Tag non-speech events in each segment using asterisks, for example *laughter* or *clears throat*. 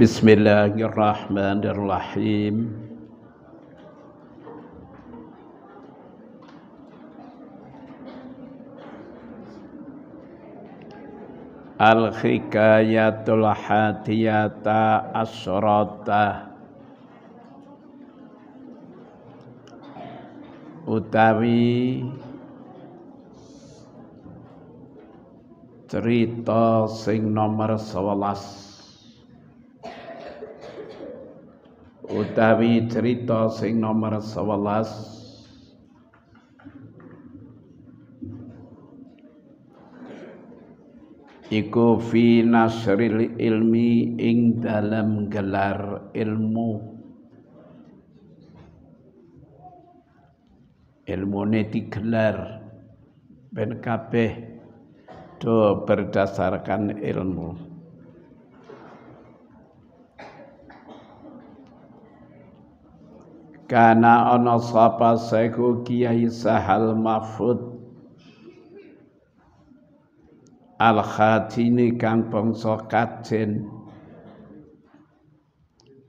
Bismillahirrahmanirrahim Al-Hikayatul Hatiyata Asrata Utawi Cerita Sing Nomor sebelas. utawi cerita sing nomor 11 iku fi nasril ilmi ing dalam gelar ilmu ilmu digelar ben kabeh do berdasarkan ilmu kana ana sapa sehu kiai sahal mafud al khatini kang bangsa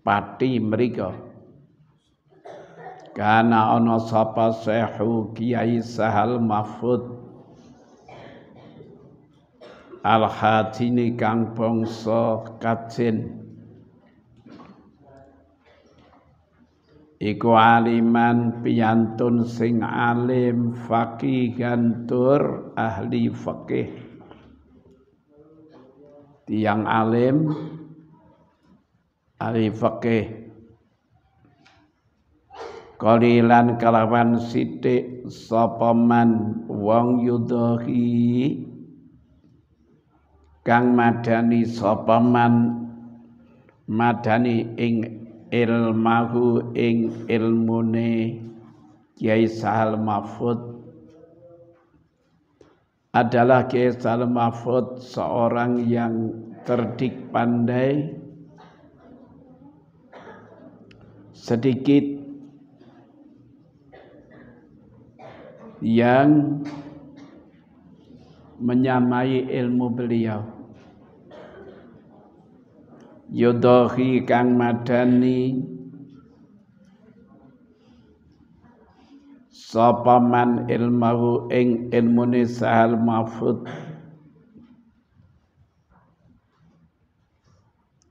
pati mriko kana ana sapa sehu kiai sahal mafud al khatini kang bangsa iku aliman piyantun sing alim faqih gantur ahli fakih tiang alim ahli fakih kalilan kalawan sithik sapa man wong yudahi kang madani sopaman man madani ing ilmahu ing ilmune Kiai Sahal Mahfud adalah Kiai Sahal Mahfud seorang yang terdik pandai sedikit yang menyamai ilmu beliau yudahi kang madani sapa man ing ilmune sahal mafud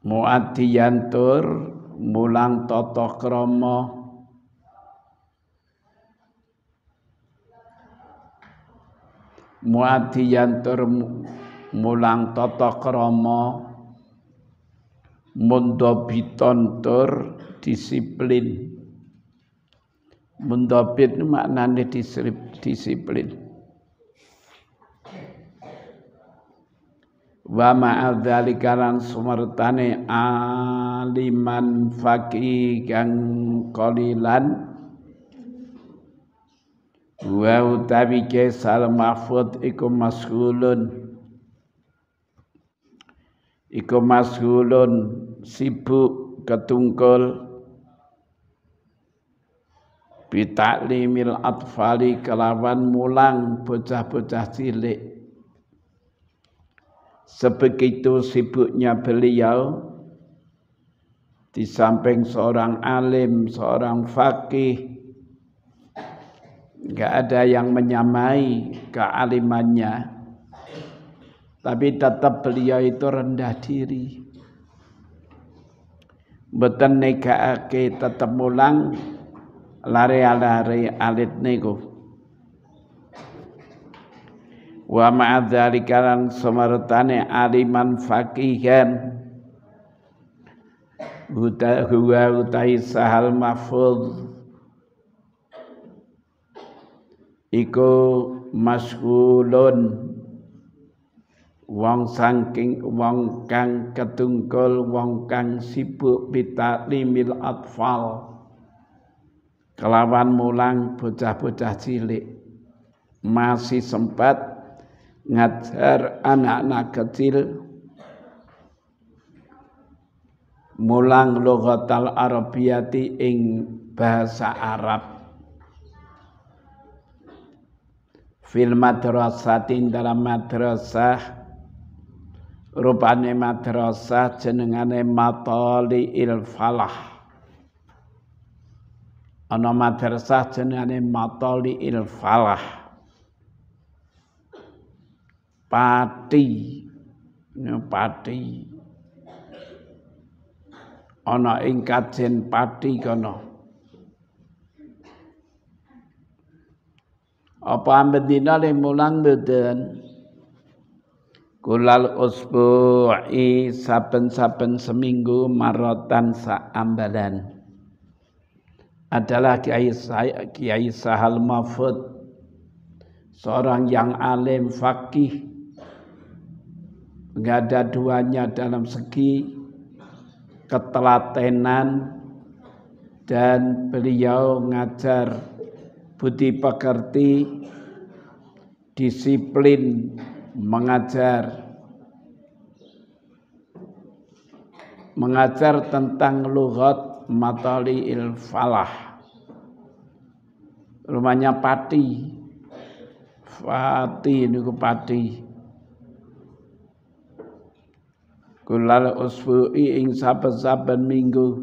muati yantur mulang tata krama muati yantur mulang tata krama mundobiton tur disiplin mundobit maknane disiplin wa ma'adzalika lan sumertane aliman faqih kang kolilan. wa utawi ke sal mahfud iku masghulun iku mashulun sibuk ketungkul bitaklimil atfali kelawan mulang bocah-bocah cilik sebegitu sibuknya beliau di samping seorang alim, seorang fakih, nggak ada yang menyamai kealimannya tapi tetap beliau itu rendah diri nega ake tetap mulang lare lare alit nego. wa ma'adhali kalan semertane aliman faqihan huta huwa utai sahal mahfuz iku maskulun wong sangking wong kang ketungkul wong kang sibuk pita limil atfal kelawan mulang bocah-bocah cilik masih sempat ngajar anak-anak kecil mulang logotal arabiyati ing bahasa Arab fil madrasatin dalam madrasah rupane madrasah jenengane matali il falah ana madrasah jenengane matali il falah pati ne pati ana ing kajen pati kana apa ambedina le mulang beden Kulal usbu'i saben-saben seminggu marotan saambalan adalah Kiai, Kiai Sahal Mahfud seorang yang alim fakih nggak ada duanya dalam segi ketelatenan dan beliau ngajar budi pekerti disiplin mengajar mengajar tentang lughat il falah rumahnya pati Fati ke pati. Kulal usfu'i ing saben-saben minggu.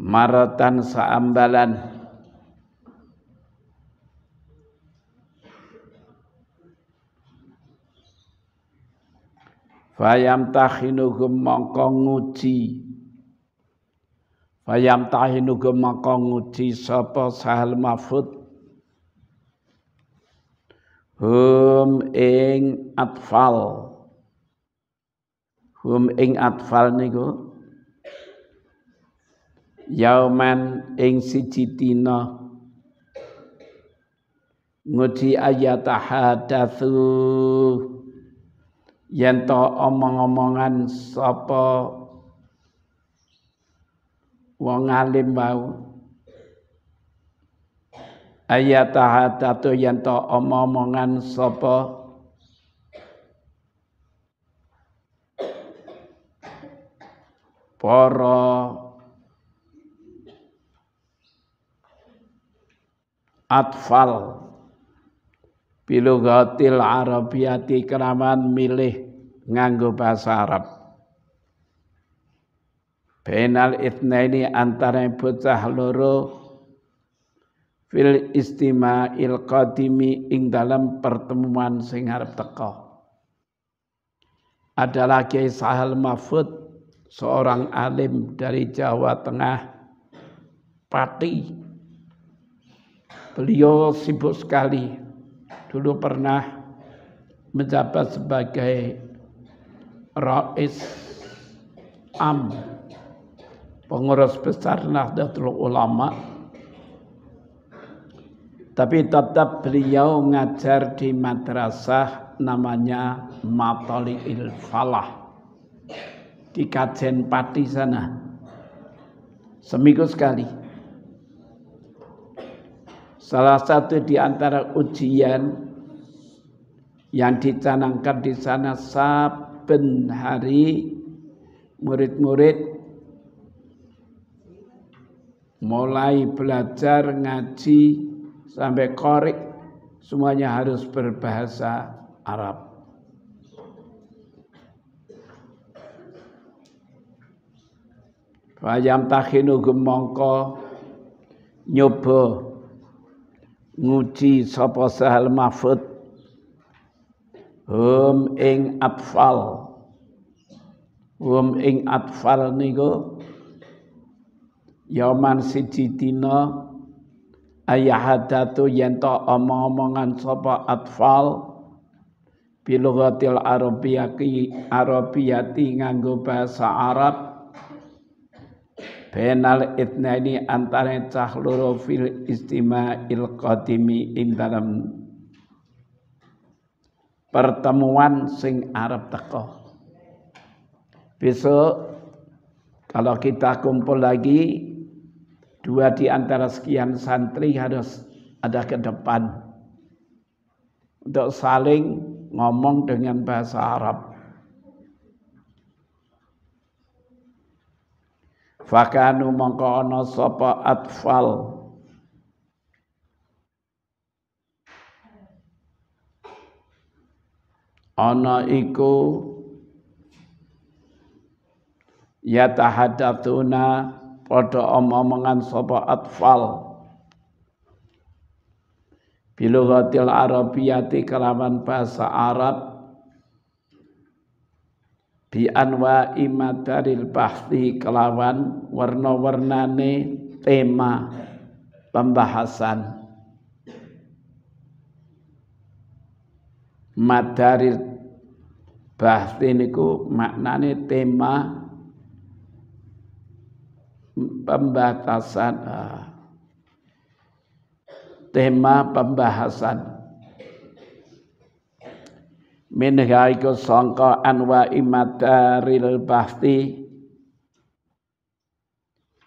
Maratan saambalan. Fayam tahinu gemongko nguji. Fayam tahinu gemongko nguji sapa sahal mafud. Hum ing atfal. Hum ing atfal niku. Yauman ing siji dina nguji ayat hadatsu. yen to omong-omongan sapa wong alim bau ayat tahatatu yen to omong-omongan sapa para atfal bilugatil arabiyati keraman milih nganggo bahasa Arab itna ini antara bocah loro fil istima il qadimi ing dalam pertemuan sing arep teka. Adalah Kiai Sahal Mahfud seorang alim dari Jawa Tengah Pati. Beliau sibuk sekali dulu pernah menjabat sebagai Rais Am pengurus besar Nahdlatul Ulama tapi tetap beliau ngajar di madrasah namanya Matoli'il Falah di Kajen Pati sana seminggu sekali Salah satu di antara ujian yang dicanangkan di sana saben hari murid-murid mulai belajar ngaji sampai korek semuanya harus berbahasa Arab. Fayam takhinu gemongko nyoba nguji sapa sahal mahfud hum ing atfal hum ing atfal niku yaman siji dina ayahadatu yen to omong-omongan sapa atfal bilughatil arabiyati arabiyati nganggo basa arab Penal itnani antara cah loro fil il qadimi ing dalam pertemuan sing Arab teko. Besok kalau kita kumpul lagi dua di antara sekian santri harus ada ke depan untuk saling ngomong dengan bahasa Arab. fakanu mongko ana sapa atfal ana iku yatahadatuna padha omongan sapa atfal Bilogatil arabiyati kelawan bahasa Arab bi anwa imadaril bahthi kelawan warna-warnane tema pembahasan madaril bahthi niku maknane tema pembatasan ah, tema pembahasan min haiku sangka anwa imadaril bahti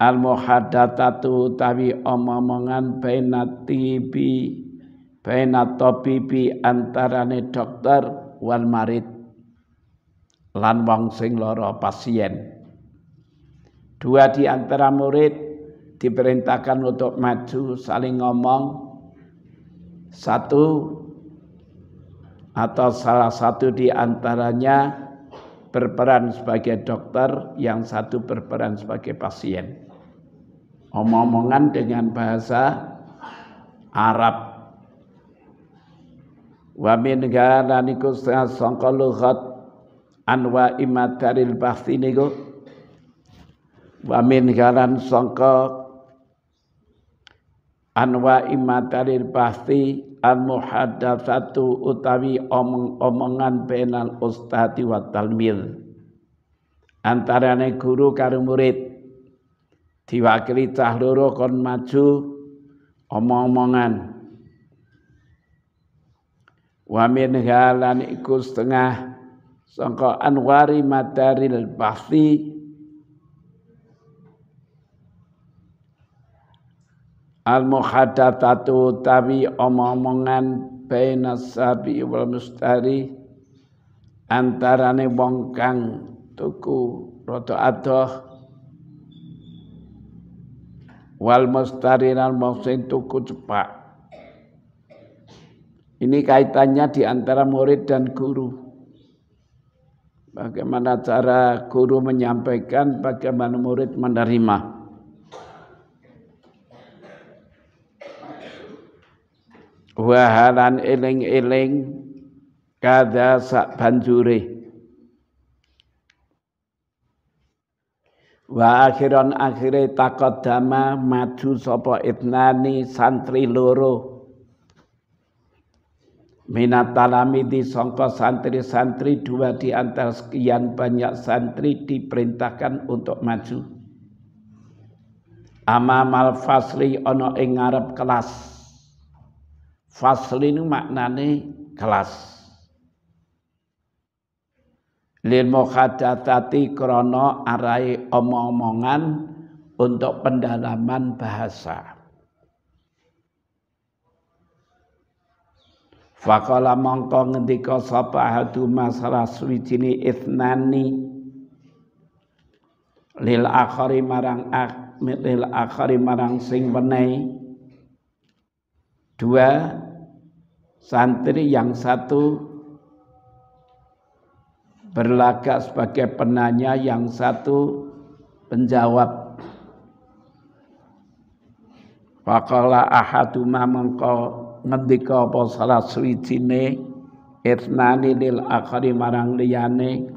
al muhaddatatu tawi omongan bainatibi bainatobibi antarane dokter wal marid lan wong sing lara pasien dua di antara murid diperintahkan untuk maju saling ngomong satu atau salah satu di antaranya berperan sebagai dokter, yang satu berperan sebagai pasien. Omong-omongan dengan bahasa Arab. Wa min sangka sangkaluhat anwa imataril bahti niku. Wa min garan sangka anwa imataril bahti al muhaddatsatu utawi omong-omongan penal ustadi wa talmid antarane guru karo murid diwakili cah loro kon maju omong-omongan wa min halan iku setengah sangka anwari material bahsi al muhadatsatu tawi omong-omongan baina sabi wal mustari antarane wong kang tuku rada adoh wal mustari lan mufsin tuku cepak ini kaitannya di antara murid dan guru bagaimana cara guru menyampaikan bagaimana murid menerima wahalan eling-eling kada sak banjure wa akhiran akhire taqaddama maju sapa ibnani santri loro minat di sangka santri-santri dua di antara sekian banyak santri diperintahkan untuk maju Amal fasli ono ing ngarep kelas Fasli ini maknanya kelas. Lil mukhadatati krono arai omong-omongan untuk pendalaman bahasa. Fakola mongko ngendika sapa hadu masalah suwijini ifnani lil akhari marang ak, lil akhari marang sing wenei dua santri yang satu berlagak sebagai penanya yang satu penjawab Fakala ahaduma mengko ngendika apa salah suwijine itnani lil akhari marang liyane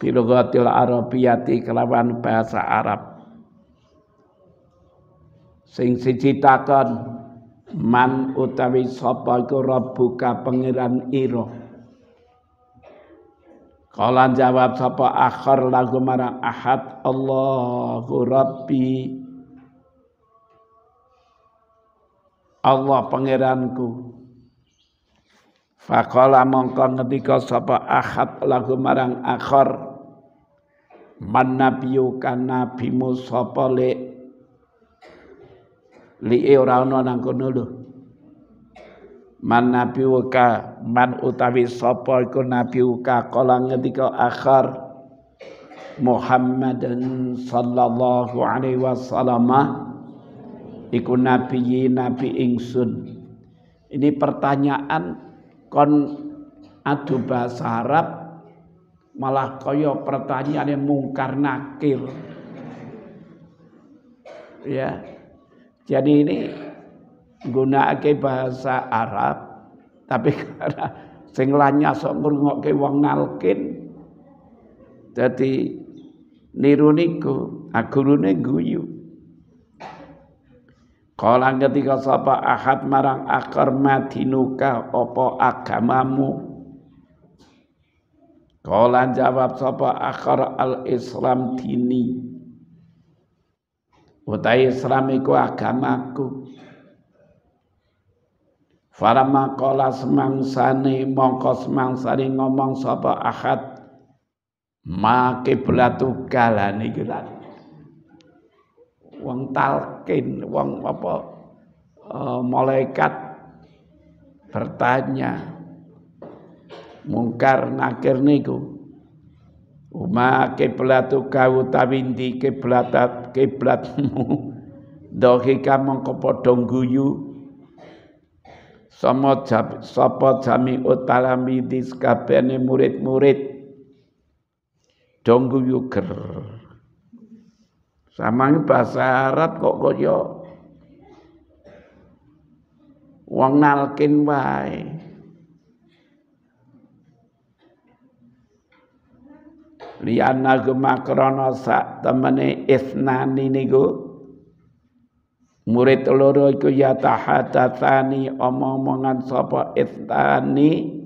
bilogatil arabiyati kelawan bahasa Arab sing siji takon man utawi sapa iku rabbuka pangeran ira kala jawab sapa akhir lagu marang ahad Allahu rabbi Allah pangeranku Faqala mongko ngendika sapa ahad lagu marang akhir man nabiyuka nabimu sapa le e ora ana nang kono lho man nabi uka man utawi sapa iku nabi uka kala ngendika akhir Muhammadan sallallahu alaihi wasallam iku nabi nabi ingsun ini pertanyaan kon adu bahasa Arab malah kaya pertanyaan yang mungkar nakir ya jadi ini guna ke bahasa Arab tapi karena sing lanya sok ke wong nalkin jadi niru niku agurune ah, guyu Kala ketika sapa ahad marang akar nuka opo agamamu Kala jawab sapa akar al Islam tini utai Islam iku agamaku Farama kola semangsani mongko semangsani ngomong sapa akad ma kiblatu galani kita wong talkin wong apa uh, malaikat bertanya mungkar nakir niku Uma kiblat kau tawindi kiblat kiblatmu *laughs* dohi kamu kepodong guyu sama sapa jami utalami di sekabene murid-murid Dongguyu ger sama bahasa Arab kok koyo wong nalkin wae liana gema krono sak temene ini go murid loro iku ya tahadatsani omong-omongan sapa istani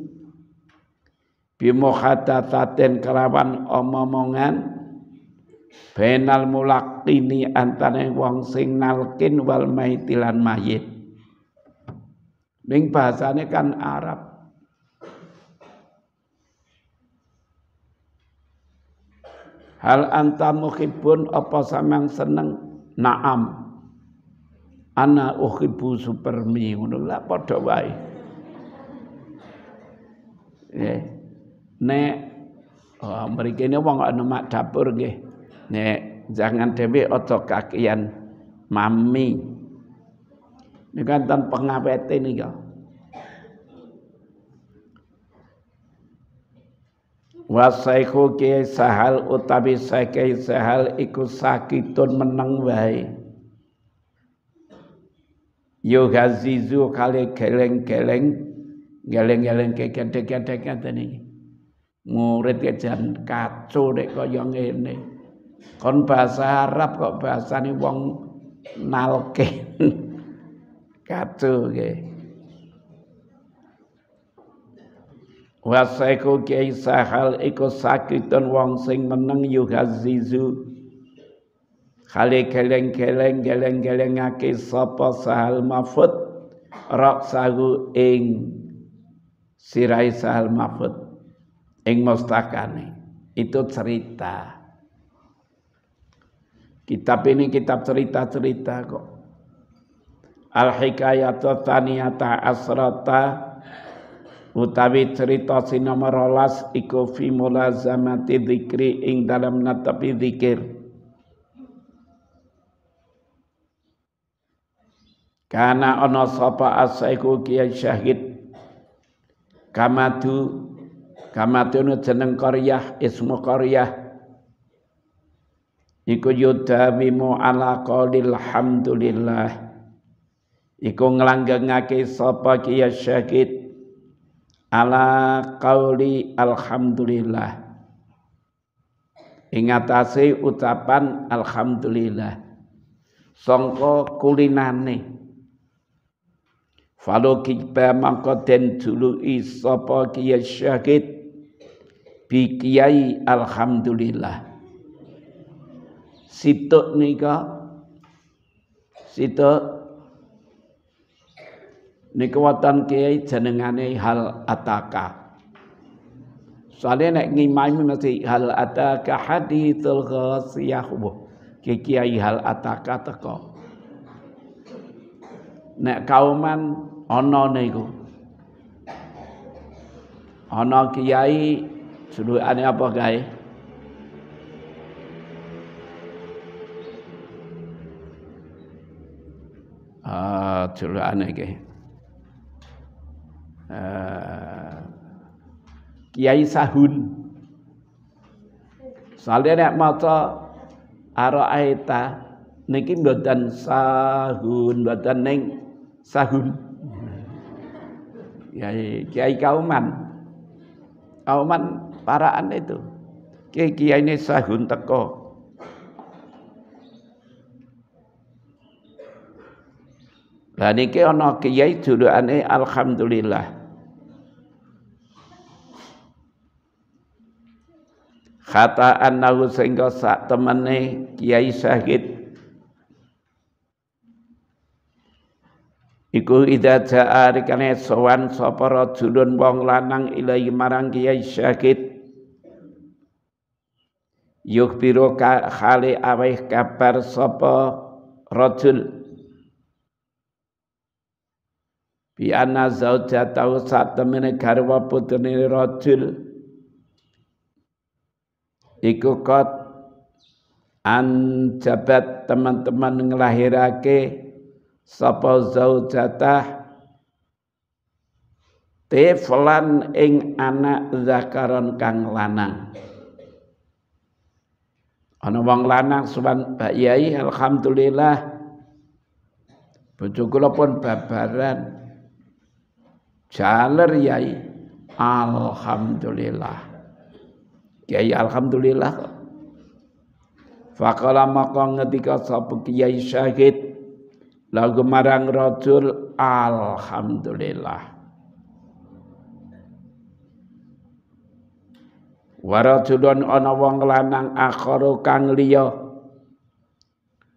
taten kelawan omong-omongan benal mulakini antane wong sing nalkin wal maitilan mayit ning bahasane kan Arab Hal anta muhibbun apa samang seneng? Naam. Ana uhibbu supermi ngono lah padha wae. Nggih. Nek oh, mriki ne wong ana mak dapur nggih. Nek jangan dhewe aja kakian mami. Ini kan pengawet ini kok. wasaiku ki sahal utawi saiki sahal iku sakitun meneng wae yo gazizu kale keleng-keleng geleng-geleng kekete-kete kene murid kejan kacau nek kaya ngene kon bahasa Arab kok bahasane wong nalke *laughs* kacau nggih wasaiku kiai sahal iku sakitun wong sing meneng yuhazizu kali keleng-keleng geleng-gelengake sapa sahal mafud rak sagu ing sirai sahal mafud ing mustakane itu cerita kitab ini kitab cerita-cerita kok al hikayat hikayatu thaniyata asrata utawi cerita si nomor rolas iku fi mulazamati dzikri ing dalam natapi dzikir Karena ono sapa asaiku kiai syahid kamatu kamatu nu jeneng koryah ismu koryah iku yudawimu ala qalil hamdulillah iku ngelanggengake sapa kiai syahid ala kauli alhamdulillah ingatasi ucapan alhamdulillah songko kulinane Falo kita mangko den dulu sapa kiai syahid bi kiai alhamdulillah. Situk nika situk Niku wonten kiai jenengane hal ataka. Soalnya nek ngimami mesti hal ataka hadithul ghasiyah. Kiai hal ataka teko. Nek kauman ana niku. Ana kiai suluhane apa kae? Ah, suluhane kae. Eh, kiai Sahun Soalnya nek maca araita niki mboten sahun mboten ning sahun Kiai Kiai Kauman Kauman paraan itu Kiai Kiai ini sahun teko Lah niki ana kiai julukane alhamdulillah. kata annahu sehingga sak temene Kiai Syahid Iku ida ja'a rikane sowan sapa rajulun wong lanang ilahi marang Kiai Syahid Yuk biro ka khali awih kabar sapa rajul Bi anna zaujatahu sak temene garwa putrine rajul iku kot an teman-teman ngelahirake sapa zaujatah tiflan ing anak zakaron kang lanang ana wong lanang suwan Pak Yai alhamdulillah bojoku pun babaran jaler Yai alhamdulillah Kiai alhamdulillah kok. Fakala maka ngetika sapa Kiai Syahid lagu marang rajul alhamdulillah. Warajulun ana wong lanang akhara kang liya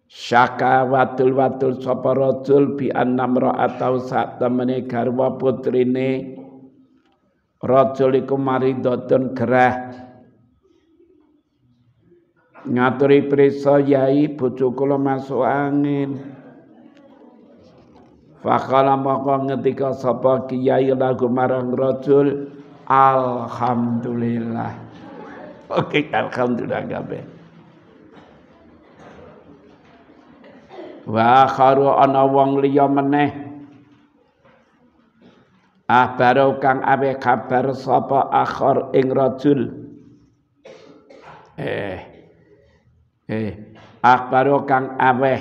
Syaka watul watul sapa rajul bi annam ra'atau sak temene garwa putrine rajul iku maridotun gerah ngaturi prisa yai bojo kula masuk angin Fakala maka ngetika sapa kiai lagu marang rajul Alhamdulillah *laughs* Oke Alhamdulillah kabeh Wa kharu ana liya meneh Ah kang awe kabar sapa akhir ing rajul Eh Eh, akbaro ah, kang aweh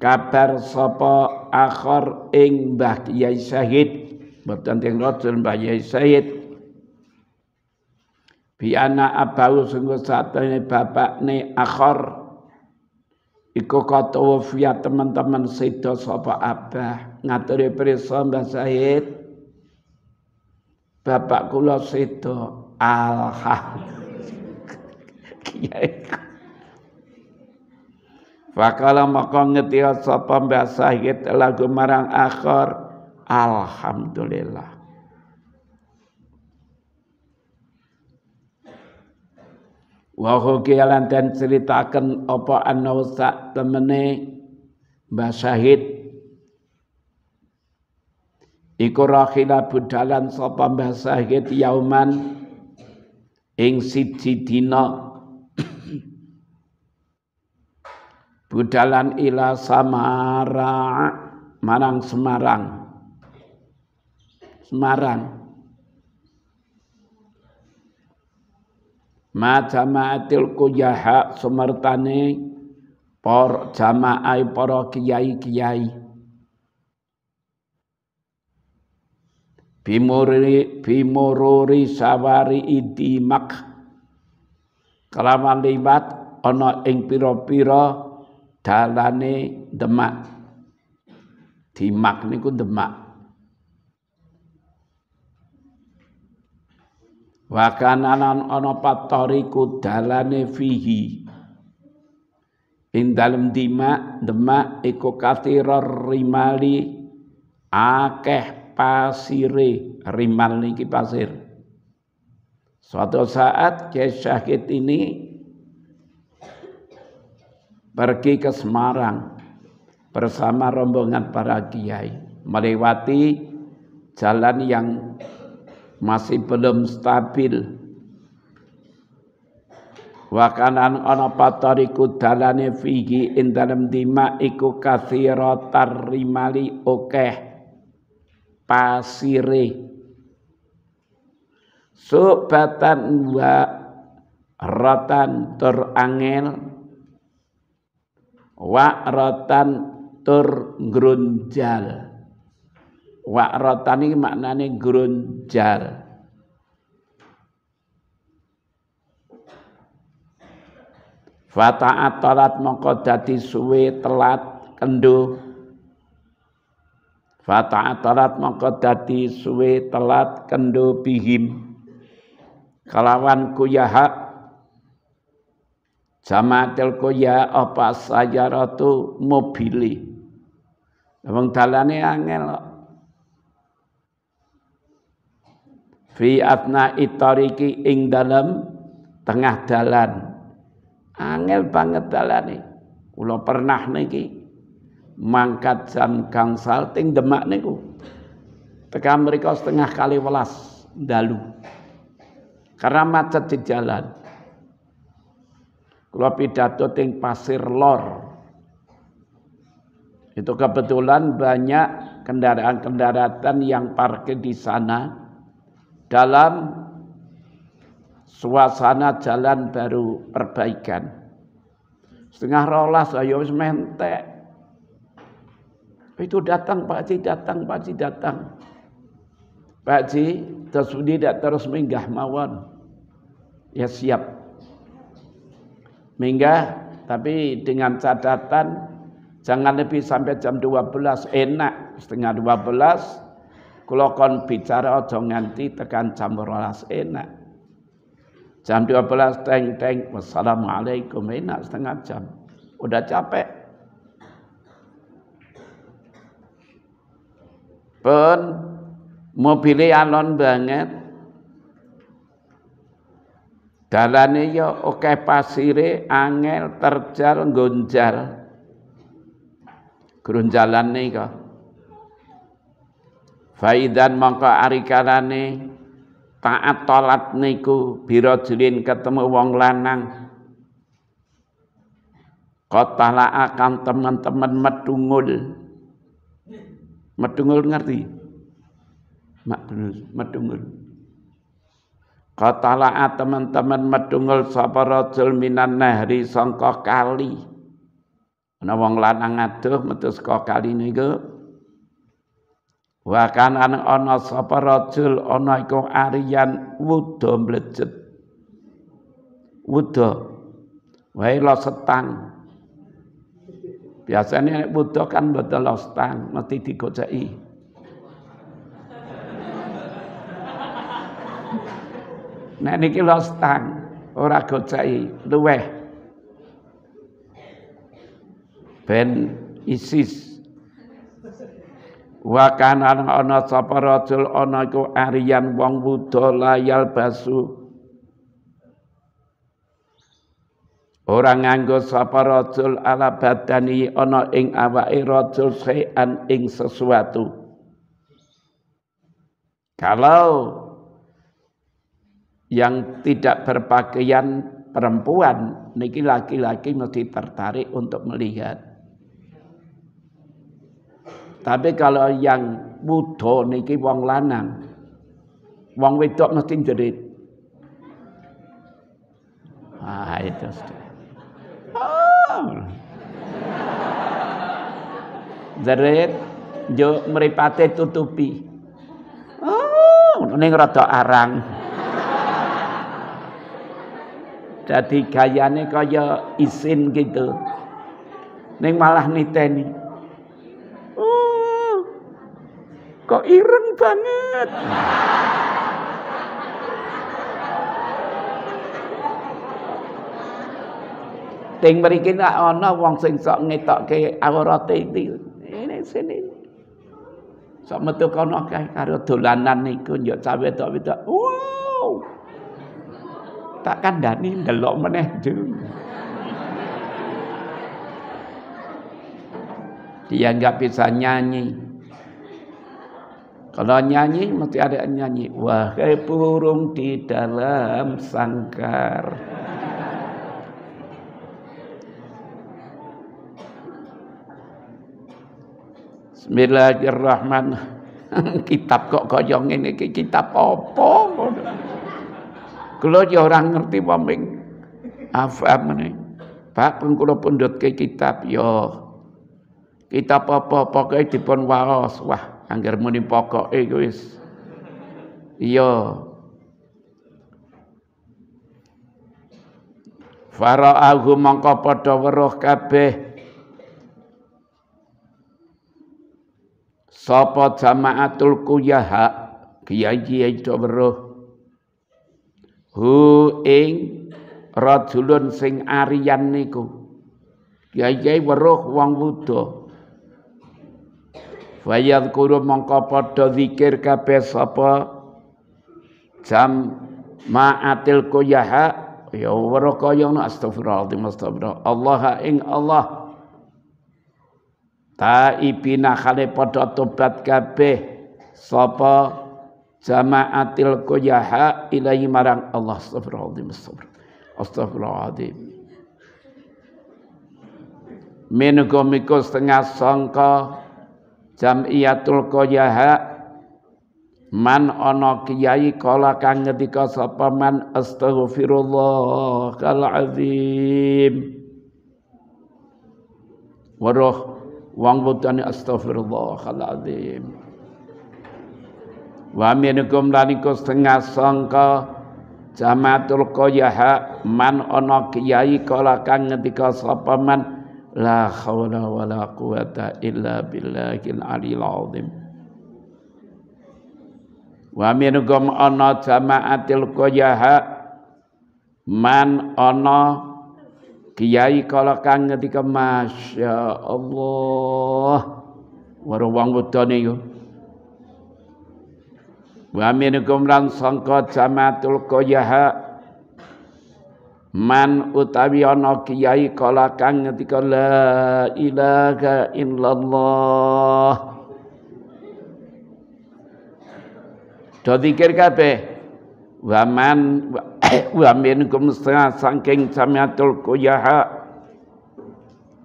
kabar sapa akhir ing Mbah Kiai Syahid boten teng Mbah Kiai Syahid bi ana abau sungguh satane bapakne akhor iku katowo via teman-teman sedo sapa abah ngatur e pirsa Mbah Syahid bapak kula sedo alhamdulillah *laughs* kiai Fakala maka ngetia sapa mbak sahid lagu marang akhor. Alhamdulillah. Wa hukiyalan dan ceritakan apa anau sak temene mbak sahid. Iku rakhila budalan sapa mbak sahid yauman ing siji dina. budalan ila samara marang Semarang Semarang ma jamaatil kuyaha sumertane por jamaai para kiai-kiai bimuri bimururi sawari idimak kelawan libat ana ing pira-pira dalane Demak Dimak niku Demak wa kananan ana patariku dalane fihi ing dalem dimak demak iku katirar rimali akeh pasire rimal niki pasir suatu saat Kiai ini pergi ke Semarang bersama rombongan para kiai melewati jalan yang masih belum stabil Wakanan ana patariku dalane fihi ing dalem dima iku kathira tarimali okeh pasire subatan wa ratan tur angel wa'ratan tur grunjal wa'ratan ini maknanya grunjal Fata'at talat mongko dadi suwe telat kendu Fata'at talat mongko dadi suwe telat kendu bihim kalawan kuyahak sama Jamatil ya apa ratu mobili. Wong dalane angel Fi atna itariki ing dalam tengah dalan. Angel banget dalane. Kulo pernah niki mangkat jam kang ting Demak niku. Tekan mereka setengah kali welas dalu. Karena macet di jalan. Kula pidato ting Pasir Lor. Itu kebetulan banyak kendaraan-kendaraan yang parkir di sana dalam suasana jalan baru perbaikan. Setengah rolas ayo wis mentek. Itu datang Pak Ji, datang Pak Ji, datang. Pak Ji, terus tidak terus minggah mawon. Ya siap, minggah tapi dengan catatan jangan lebih sampai jam 12 enak setengah 12 kalau kon bicara ojo nganti tekan jam 12 enak jam 12 teng teng wassalamualaikum enak setengah jam udah capek pun mobilnya alon banget Dalane ya oke pasire, angel, terjal, gonjal. Gronjalane iku. Faidan mongko arikalane taat tolat niku birajulin ketemu wong lanang. Kotala akan teman-teman medungul. Medungul ngerti? Mak medungul. Katalah teman-teman medungul sapa rajul minan nahri sangka kali. Ana wong lanang adoh metu saka kali niku. Wa kana ana sapa ana iku aryan wudha mlecet. Wudha. Wae lo setang. Biasane nek wudha kan mboten lo mesti digoceki. Nek niki lo stang, ora gocai luweh. Ben isis. Wa kanan ana sapa rajul ana iku wong wudha layal basu. Orang nganggo sapa ala badani ana ing awake rajul an ing sesuatu. Kalau yang tidak berpakaian perempuan niki laki-laki mesti tertarik untuk melihat tapi kalau yang muda niki wong lanang wong wedok mesti jerit ah itu oh. jerit jo meripate tutupi oh ning rada arang jadi gayane kaya isin gitu ning malah niteni uh, kok ireng banget Ting mriki nak ana wong sing sok ngetokke aurate iki. Ini sini. Sok metu kono kae karo dolanan niku njuk cawe tok wedok. Wow. tak kandani delok meneh dulu. Dia nggak bisa nyanyi. Kalau nyanyi mesti ada yang nyanyi. Wahai burung di dalam sangkar. Bismillahirrahmanirrahim. *laughs* kitab kok koyong ini kitab opo. Kalau ya orang ngerti wong afam meneh. Pak pun dot ke kitab yo, ya. kita apa di dipun waos. Wah, angger muni pokoke kuwi yo, Iya. aku mongko padha weruh kabeh sama jamaatul kuyaha kiai-kiai weruh hu ing rajulun sing aryan niku kiai-kiai weruh wong wudha wayad kuru mongko padha zikir kabeh sapa jam ma'atil kuyaha ya weruh kaya ngono astagfirullah Allah ing Allah ta ibina khale padha tobat kabeh sapa jama'atil qayaha ilahi marang Allah astagfirullahaladzim astagfirullahaladzim minugo miko setengah songko jamiyatul qayaha man ana kiai kala kang ngetika sapa man astagfirullah kal azim waruh wang wetane astagfirullah kal wa minikum laniku setengah sangka jamatul qayaha man ana kiai kala kang ngendika sapa man la haula wala quwata illa billahil aliyil azim wa minikum ana jamaatil qayaha man ana kiai kala kang ngendika allah warung wong wedone yo wa minkum lan sangka jamaatul man utawi ana kiai kala kang ngetika la ilaha illallah do zikir kabeh wa man *clears throat* wa minkum sangking jamaatul qayaha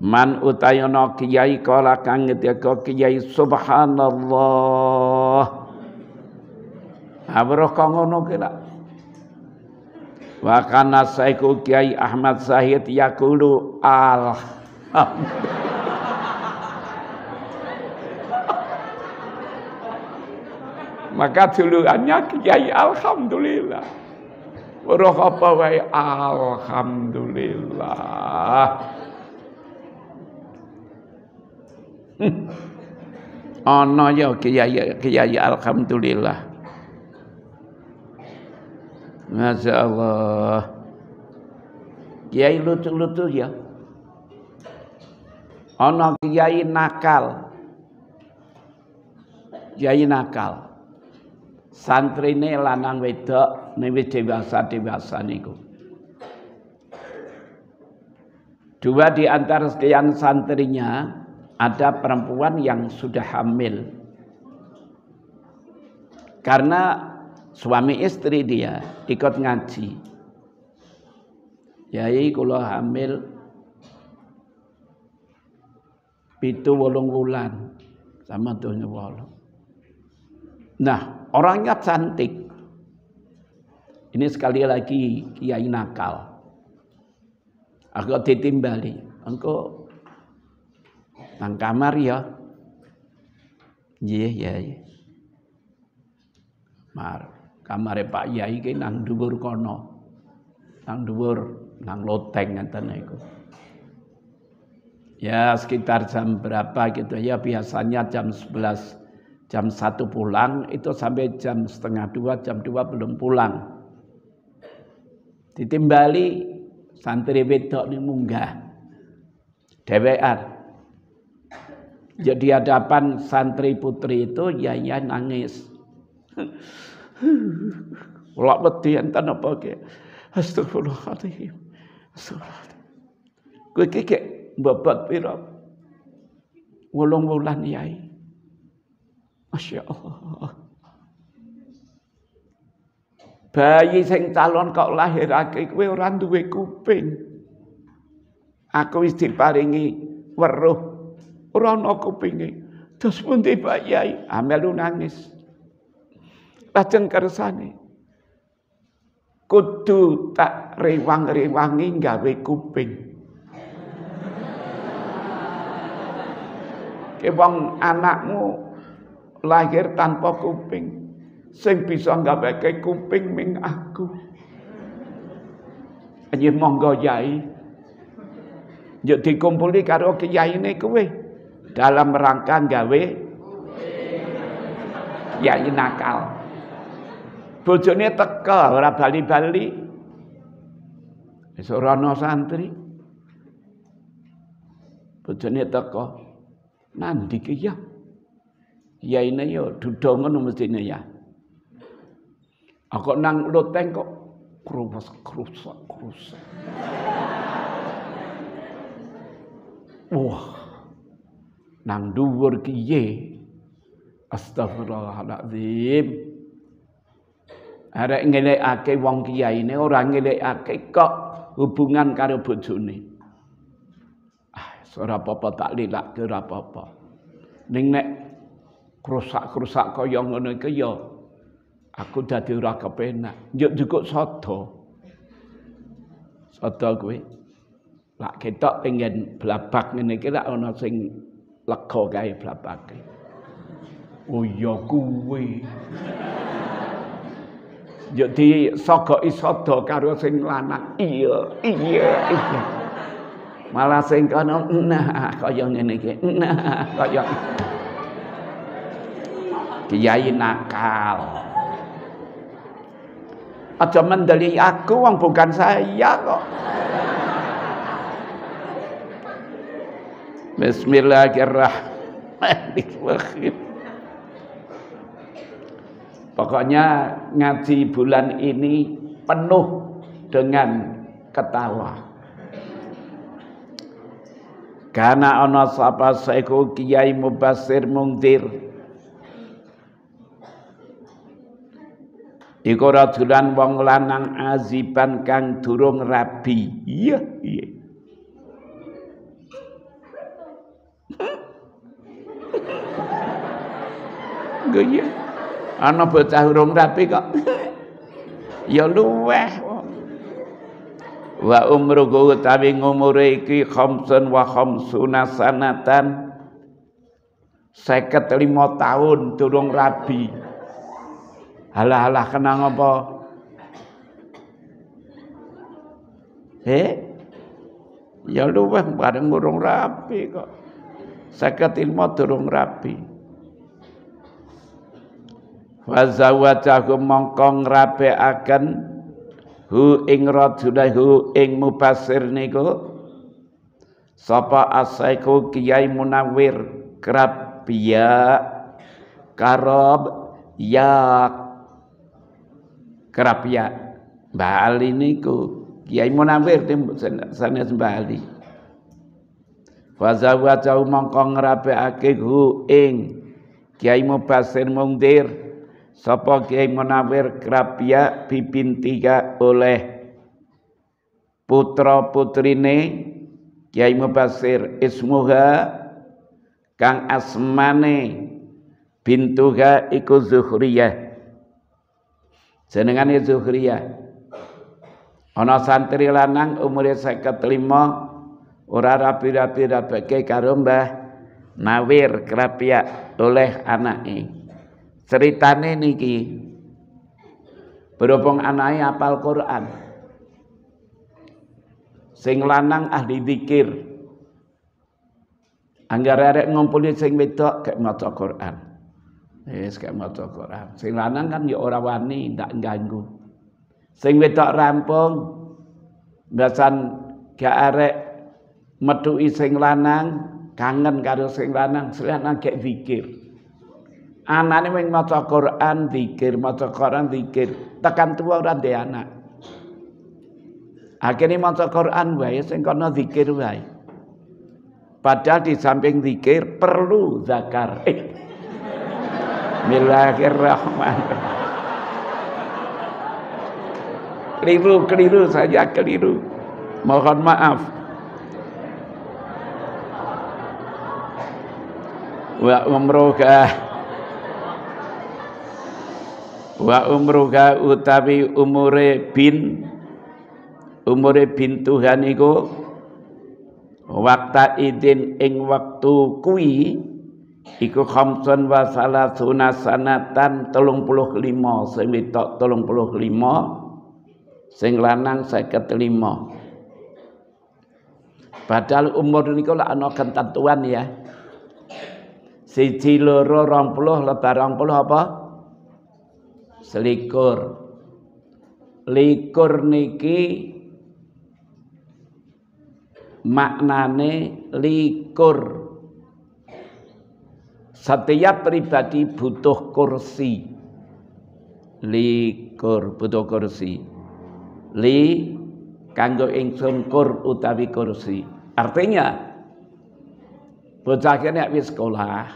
man utayana kiai kala kang ngetika kiai subhanallah Abroh kok ngono kira. Wakana kana saiku Kiai Ahmad Sahid Yakulu al. Maka duluannya Kiai Alhamdulillah. Roh apa wae Alhamdulillah. Ana oh, no, ya Kiai Kiai Alhamdulillah. Masya Allah. Kiai lucu-lucu ya. Ono kiai nakal. Kiai nakal. ini lanang wedok Ini dewasa-dewasa niku. Dua di antara sekian santrinya ada perempuan yang sudah hamil. Karena suami istri dia ikut ngaji yai kula hamil pitu wolong wulan sama tuhnya wolong nah orangnya cantik ini sekali lagi kiai nakal aku ditimbali engko nang kamar ya iya iya mar kamare Pak Yai ki nang dhuwur kono. Nang dhuwur nang loteng ngeten niku. Ya sekitar jam berapa gitu ya biasanya jam 11 jam 1 pulang itu sampai jam setengah 2 jam 2 belum pulang. Ditimbali santri wedok nih munggah. DWR, Jadi hadapan santri putri itu ya ya nangis. *laughs* Ulak wedi enten apa ki. Astagfirullahaladzim. Astagfirullahaladzim. Kue iki kek babat pira? Wolong wulan yai. Masya Allah. Bayi sing calon kok lahirake kowe ora duwe kuping. Aku wis diparingi weruh ora ana kupinge. Terus pundi Pak Yai? Amelu nangis lajeng kersane kudu tak rewang-rewangi gawe kuping *laughs* Kebang anakmu lahir tanpa kuping sing bisa nggaweke kuping ming aku Nyi monggo yai Yo dikumpuli karo kiyaine kowe dalam rangka gawe yai nakal bojone teke ora bali-bali. Iso ana santri. Bojone teke. Nandi ki ya? Kyaine yo dudung ngono mestine ya. Aku nang loteng kok krumus krusak krusak. Wah. Nang dhuwur kiye? Astagfirullahaladzim. arek ngelekake wong kiyaine ora ngelekake kok hubungan karo bojone ah ora apa-apa tak lilakke ora apa-apa ning nek kerusak-kerusak kaya ngono iki ya aku dadi ora kepenak njuk cukup sada sada kuwi lak ketok pengen blabak ngene iki lak ana sing lega kae blabake oh ya kuwi Jadi soko isoto karo sing lanang. Iya, iya, iya. Malah sing kono nah kaya ngene iki. Nah kaya Kiai nakal. Aja mendeli aku wong bukan saya kok. Bismillahirrahmanirrahim. Pokoknya ngaji bulan ini penuh dengan ketawa. Karena ana sapa saiku Kiai Mubasir Mungdir. Iku rajulan wong lanang aziban kang durung rabi. Iya, iya. Gaya. ana bocah urung rapi kok ya luweh wa umruku tapi ngumure iki khamsun wa khamsuna sanatan 55 tahun durung rabi halah-halah kenang apa He? Eh? ya luweh bareng urung rapi kok 55 durung rabi mongkong rabe akan hu ing Hu ing mubasir niku sapa asaiku kiai munawir kerap karob yak kerap bali Ali niku kiai munawir tim sanes Mbah Ali mongkong rabe ngrapikake hu ing kiai mubasir mungdir sapa Kiai Munawir Krapia pipin tiga oleh putra putrine Kiai Mubasir ismuha kang asmane bintuha iku Zuhriyah jenengane Zuhriyah ana santri lanang umure 55 ora rapi-rapi rapi karo Mbah Nawir Krapia oleh anake eh. ceritane niki berhubung anai apal Quran sing lanang ahli dikir anggar arek ngumpuli sing wedok gak maca Quran wis gak maca Quran sing lanang kan ya ora wani ndak ganggu sing wedok rampung mbasan gak arek metu sing lanang kangen karo sing lanang sing lanang gak zikir Anane wing maca Quran zikir, maca Quran zikir. Tekan tua ora ndek anak. Akhirnya maca Quran wae sing kono zikir wae. Padahal di samping zikir perlu zakar. Eh. Bismillahirrahmanirrahim. Keliru, keliru saja keliru. Mohon maaf. Wa umruka wa umruha utawi umure bin umure bin Tuhan iku waktu idin ing waktu kui iku khamsun wa salasuna sanatan telung puluh lima sing telung puluh lima sing lanang seket lima padahal umur niku lah ana ketentuan ya siji loro rong puluh lebar puluh apa selikur likur niki maknane likur setiap pribadi butuh kursi likur butuh kursi li kanggo ingsun kur utawi kursi artinya bocah kene wis sekolah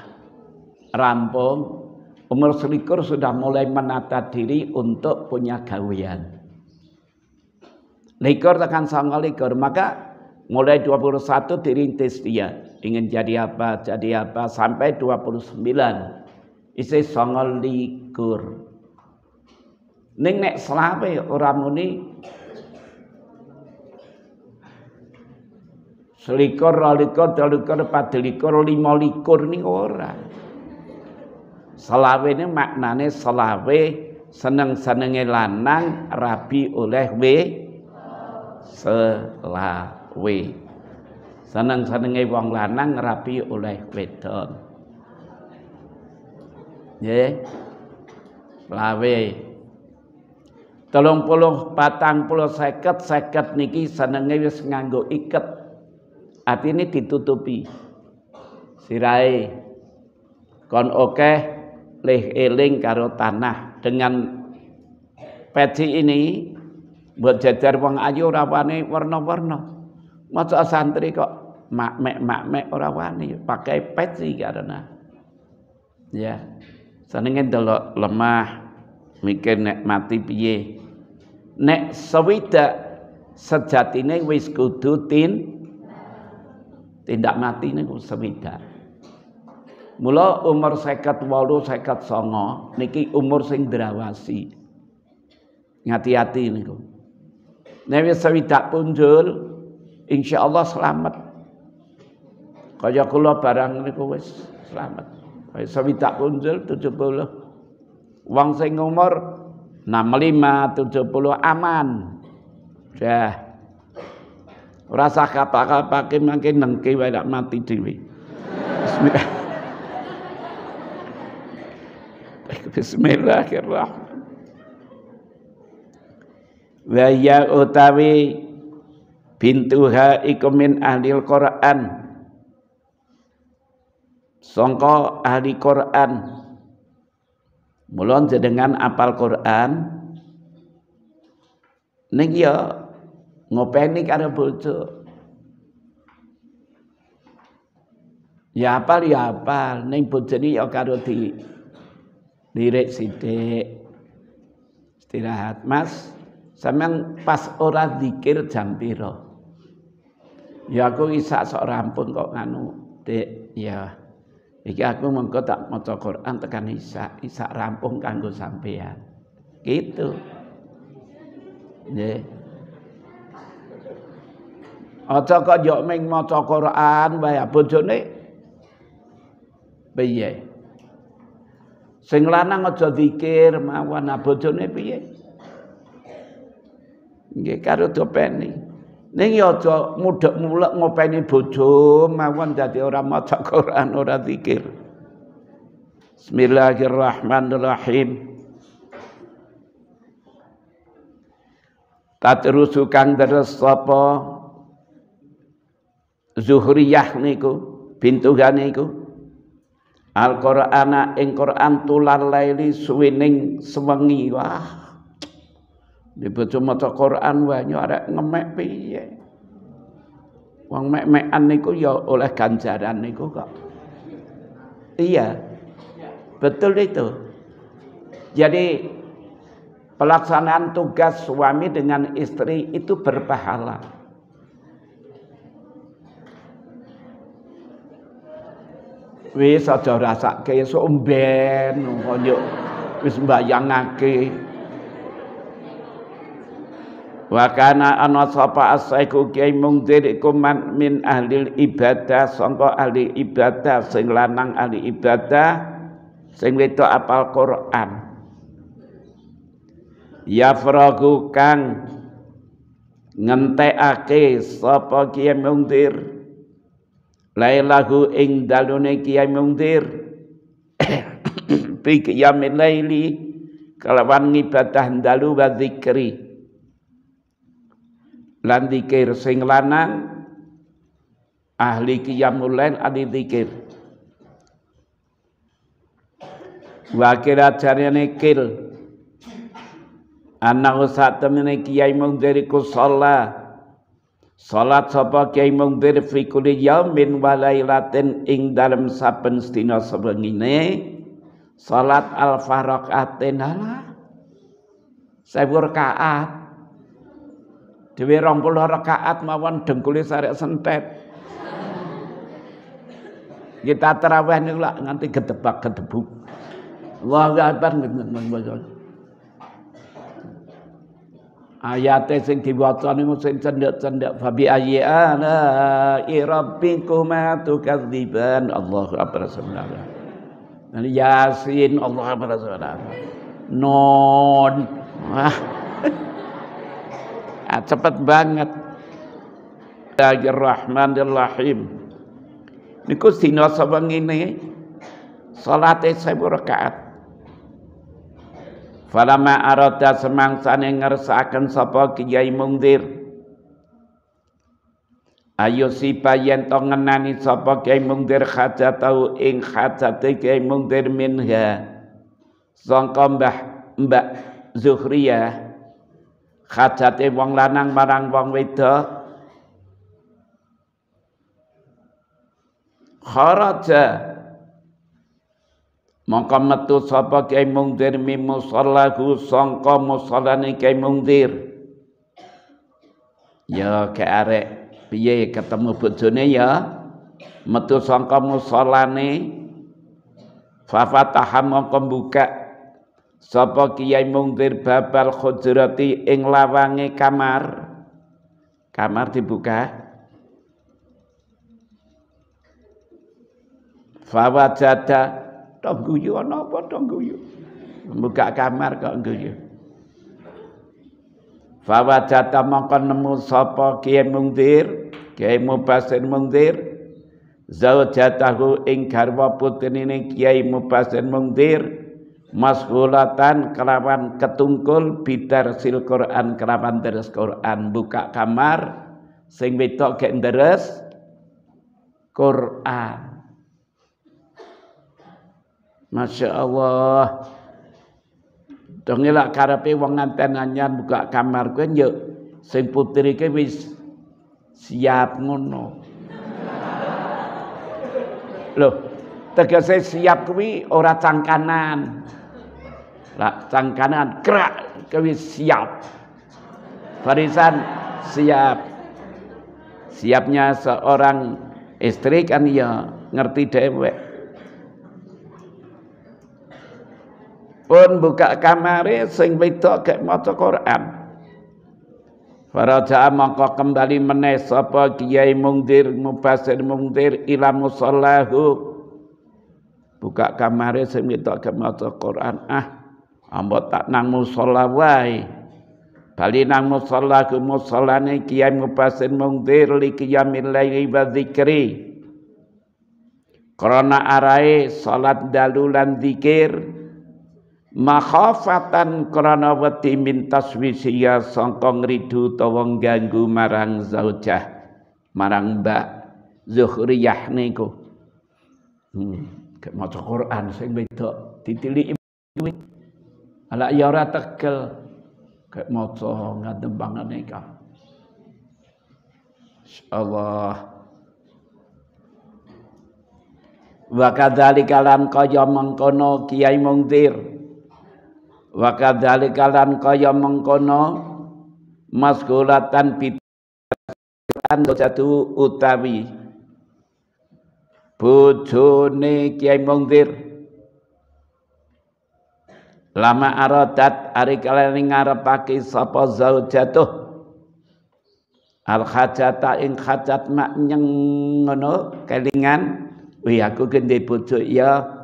rampung Umur selikur sudah mulai menata diri untuk punya gawian. Likur tekan sangka likur. Maka mulai 21 dirintis dia. Ingin jadi apa, jadi apa. Sampai 29. Isi sangka likur. Ning nek selawe orang muni selikur, rolikur, telikur, padelikur, lima likur nih orang. selawe ini maknane selawe seneng senenge lanang rabi oleh we selawe seneng senenge wong lanang Rabi oleh wedon ya selawe tolong puluh patang puluh seket seket niki senenge wis nganggo iket Artinya ditutupi sirai kon oke leh eling karo tanah dengan peci ini buat jajar wong ayu ora wani warna-warna. Maca santri kok Mak-mak-mak-mak mak makmek ora wani pakai peci karena ya senenge delok lemah mikir nek mati piye. Nek sewida sejatine wis kudu tin tindak mati niku sewida. Mula umur seket walu seket songo niki umur sing drawasi. Ngati-hati niku. Nek wis sawidak punjul insyaallah selamat. Kaya kula barang niku wis selamat. Kaya sawidak punjul 70. Wong sing umur 65 70 aman. Dah. Ora sah kapak-kapake mangke nengki wae mati dhewe. Bismillahirrahmanirrahim. Bismillahirrahmanirrahim. Wa ya utawi bintuha iku min ahlil Qur'an. Songko ahli Quran. Mulon jenengan apal Quran. Ning ya ngopeni karo bojo. Ya apal ya apal, ning bojone ya karo di lirik sidik istirahat mas sampean pas ora dikir jam piro ya aku isak sok rampung kok nganu dek ya iki aku mengko tak maca Quran tekan isak isak rampung kanggo sampean gitu nggih Aja kok yo ming maca Quran wae bojone piye Sing lanang aja zikir mawon bojone piye? Nggih karo dopeni. Ning ya aja mudhek mulek ngopeni bojo mawon dadi ora maca Quran ora zikir. Bismillahirrahmanirrahim. Katerusukan deres sapa Zuhriyah niku, pintu niku. Al-Qur'ana ing Qur'an tular laili suwining sewengi wah. Dibaca maca Qur'an wae arek ngemek piye. Wong mek-mekan niku ya oleh ganjaran niku kok. Iya. Betul itu. Jadi pelaksanaan tugas suami dengan istri itu berpahala. wis aja rasake esuk mben kaya wis mbayangake wa kana ana sapa asaiku kiai mung kuman min ahli ibadah sangka ahli ibadah sing lanang ahli ibadah sing wedok apal Quran yafragu kang ngentekake sapa kiai mung lailahu ing dalune kiai dir fi qiyamil laili kalawan ngibadah dalu wa zikri lan sing lanang ahli qiyamul lail ahli dzikir wakil ajarannya kil anak usah temennya kiai Salat sapa Kiai Mungdir fi kulli yaumin wa lailatin ing dalem saben sedina sewengine. Salat al-farakatin ala. Sewu rakaat. Dewi rong puluh rakaat mawon dengkuli sarek sentet. Kita terawih nih lah nanti gedebak gedebuk. Allah gak apa nih ayat sing diwacani sing cendek-cendek fabi bi ayyi ala rabbikuma tukadziban Allahu akbar subhanallah Yasin Allahu akbar subhanallah non *laughs* ah. ah, cepat banget Rahim, niku sabang ini, salate saya rakaat Falama arata semangsane ngersakaken sapa Kiai Mungdir. Ayo si yen to ngenani sapa Kiai Mungdir hajatau ing hajate Kiai Mungdir minha. Sangka Mbah Mbak Zuhriyah hajate wong lanang marang wong wedok kharaja maka metu sapa kiai mungdir mimu sholahu sangka musholani kiai mungdir ya ke arek piye ketemu bojone ya metu sangka musholani fafataha mongko buka sapa kiai mungdir babal khujrati ing lawange kamar kamar dibuka fawajadah Tok guyu ana apa tok guyu. Buka kamar kok guyu. Fawajata mongko nemu sapa Kiai Mungdir, Kiai Mubasir Mungdir, zaujatahu ing garwa putrine Kiai Mubasir Mungdir masghulatan kelawan ketungkul bidar sil Quran kelawan deres Quran buka kamar sing wedok gek deres Quran Masya Allah. Dongela elak karepe wong nganten anyar buka kamar kuwi yo sing putri ke wis siap ngono. Loh, tegese siap kuwi ora cangkanan. Lah cangkanan kerak kuwi siap. Barisan siap. Siapnya seorang istri kan ya ngerti dewek pun buka kamare sing wedok gek maca Quran. Faraja mongko kembali meneh sapa Kiai Mungdir Mubasir Mungdir ila musallahu. Buka kamare sing wedok gek maca Quran. Ah, ambot tak nang musala wae. Bali nang musala ku musalane Kiai Mubasir Mungdir li qiyamil laili wa dzikri. Karena arai salat dalulan zikir makhafatan krana wedi min taswisiya sangka ngridu utawa ganggu marang zaujah marang mbak Zuhriyah niku hmm kek maca Quran sing beda ditiliki kuwi ala ya ora tekel kek maca ngantem banget nikah insyaallah wa kadzalika lan kaya mengkono kiai mungdir wa kadzalika lan kaya mengkono maskulatan bidan satu utawi bojone Kiai Mungdir lama aradat ari kalene ngarepake sapa zaujatuh al hajata ing hajat mak nyeng ngono kelingan wi aku gendhe bojo ya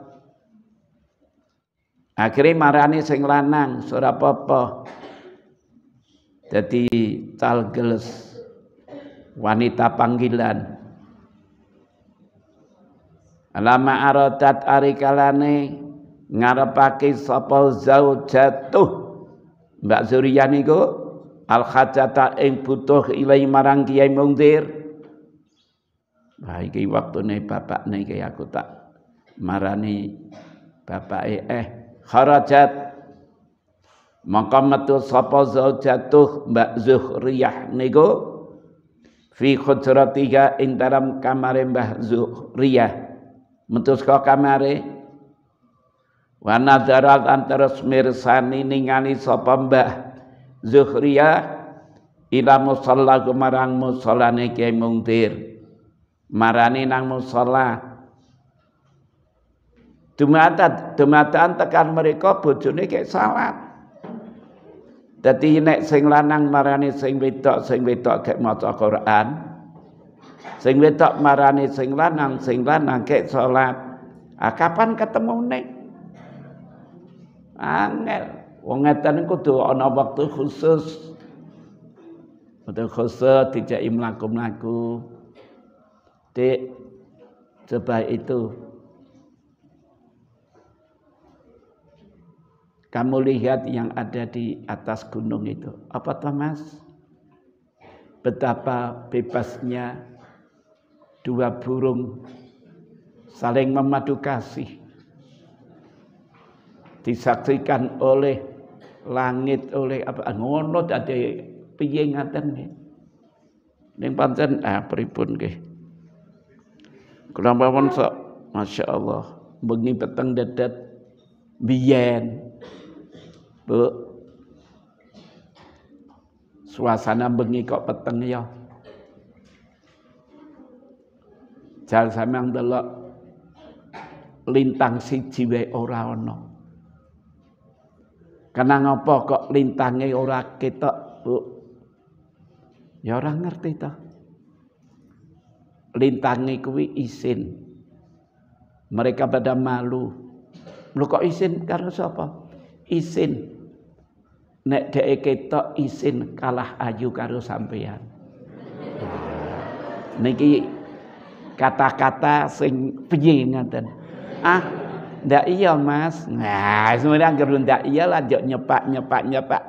Akhire marani sing lanang ora apa-apa. Dadi talgeles wanita panggilan. Alama aradat ari kalane ngarepake sapa jatuh, Mbak Surya niku al khajata ing butuh ilahi marang Kiai Mungdir. Nah, iki waktune bapakne iki aku tak marani Bapak eh, eh. kharajat maqamatu sapa zaujatuh Mbak Zuhriyah niku fi khujratiha ing dalam kamare Mbah Zuhriyah metu saka kamare wa nadzarat antaras mirsani ningali sapa Mbah Zuhriyah ila musalla marang musallane Kiai Mungtir marani nang musalla Dumata dumataan tekan mereka bojone kek salat. Dadi nek sing lanang marani sing wedok sing wedok kayak maca Quran. Sing wedok marani sing lanang sing lanang kayak salat. Ah kapan ketemu nek? Angel. Wong ngeten kudu ana waktu khusus. Waktu khusus tidak imlaku-mlaku. Dik, coba itu Kamu lihat yang ada di atas gunung itu. Apa Thomas? Betapa bebasnya dua burung saling memadu kasih. Disaksikan oleh langit oleh apa ah, ngono ada piye nih nggih. Ning pancen ah pripun nggih. Kula mawon sok masyaallah bengi peteng dedet biyen Bu. Suasana bengi kok peteng ya. sama yang delok lintang si wae ora ono. Karena ngapa kok lintangi ora kita Bu? Ya orang ngerti ta. Lintange kuwi isin. Mereka pada malu. lu kok isin karo sapa? Isin nek dhek ketok isin kalah ayu karo sampean niki kata-kata sing piye ngaten ah ndak iya mas nah sebenarnya anggar ndak iya lanjut nyepak nyepak nyepak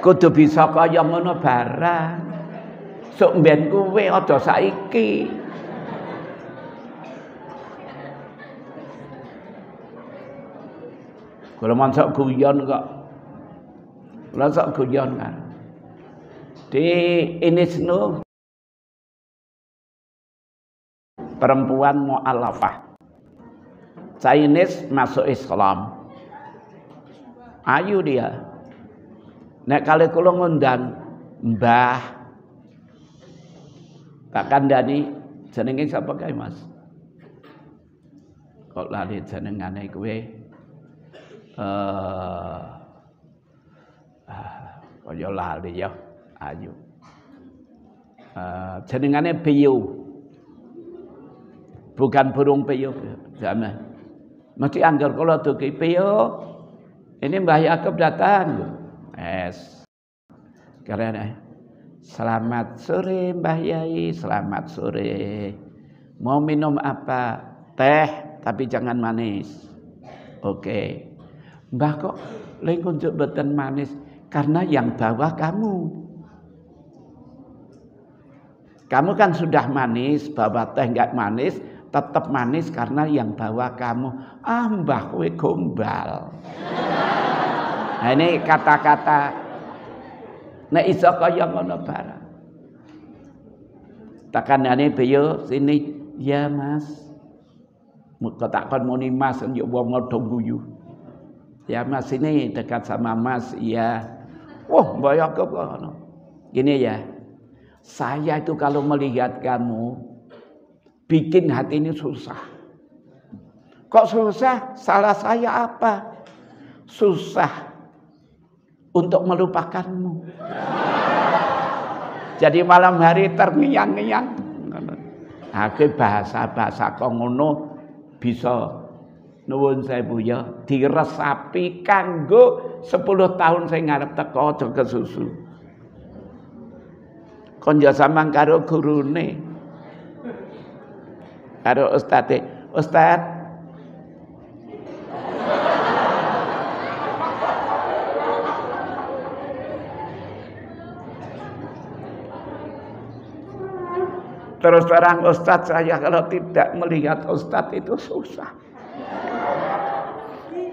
kudu bisa kaya ngono barang sok mbien kuwe aja saiki Kalau masak guyon kok. Masak guyon kan. Di ini seno. perempuan mau mu'alafah. Chinese masuk Islam. Ayu dia. Nek kali kula ngundang Mbah Tak kandani jenenge sapa kae Mas? Kok lali jenengane kuwe? eh ah, kaya lali ya ayu jaringannya eh, jenengane piyu bukan burung piyu masih mesti anggar tuh ke piyu ini Mbah Yakub datang es keren selamat sore Mbah Yai selamat sore mau minum apa teh tapi jangan manis oke okay. Mbah kok lengkon beten manis karena yang bawah kamu. Kamu kan sudah manis, bawah teh nggak manis, tetap manis karena yang bawa kamu. Ah mbah kowe gombal. Nah, ini kata-kata nek nah, iso kaya ngono barang. Tekanane beyo sini, ya Mas. Muka takkan muni Mas yo wong ngodong guyu ya mas ini dekat sama mas iya wah banyak ke gini ya saya itu kalau melihat kamu bikin hati ini susah kok susah salah saya apa susah untuk melupakanmu jadi malam hari terngiang-ngiang. Aku nah, bahasa-bahasa kongono bisa nuwun saya ya diresapi kanggo 10 tahun saya ngarep teko aja kesusu konjo ya samang karo gurune karo ustate ustad Terus terang Ustadz saya kalau tidak melihat Ustadz itu susah.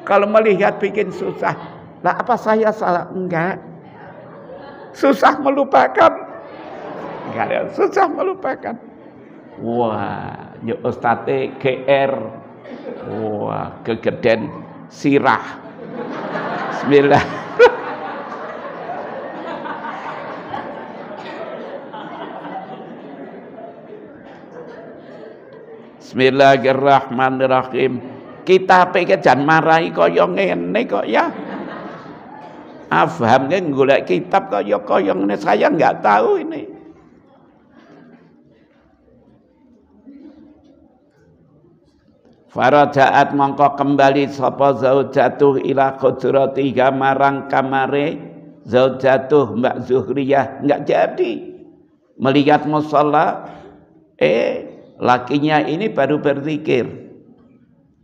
Kalau melihat bikin susah. Lah apa saya salah? Enggak. Susah melupakan. Enggak Susah melupakan. Wah, ya ustate GR. Wah, kegeden sirah. Bismillah. Bismillahirrahmanirrahim kita iki jan marahi kaya ngene kok ya Afham golek kitab kaya kaya ngene saya nggak tahu ini Farajaat mongko kembali sapa zaujatuh ila tiga marang kamare zaujatuh Mbak Zuhriyah enggak jadi melihat musala eh lakinya ini baru berzikir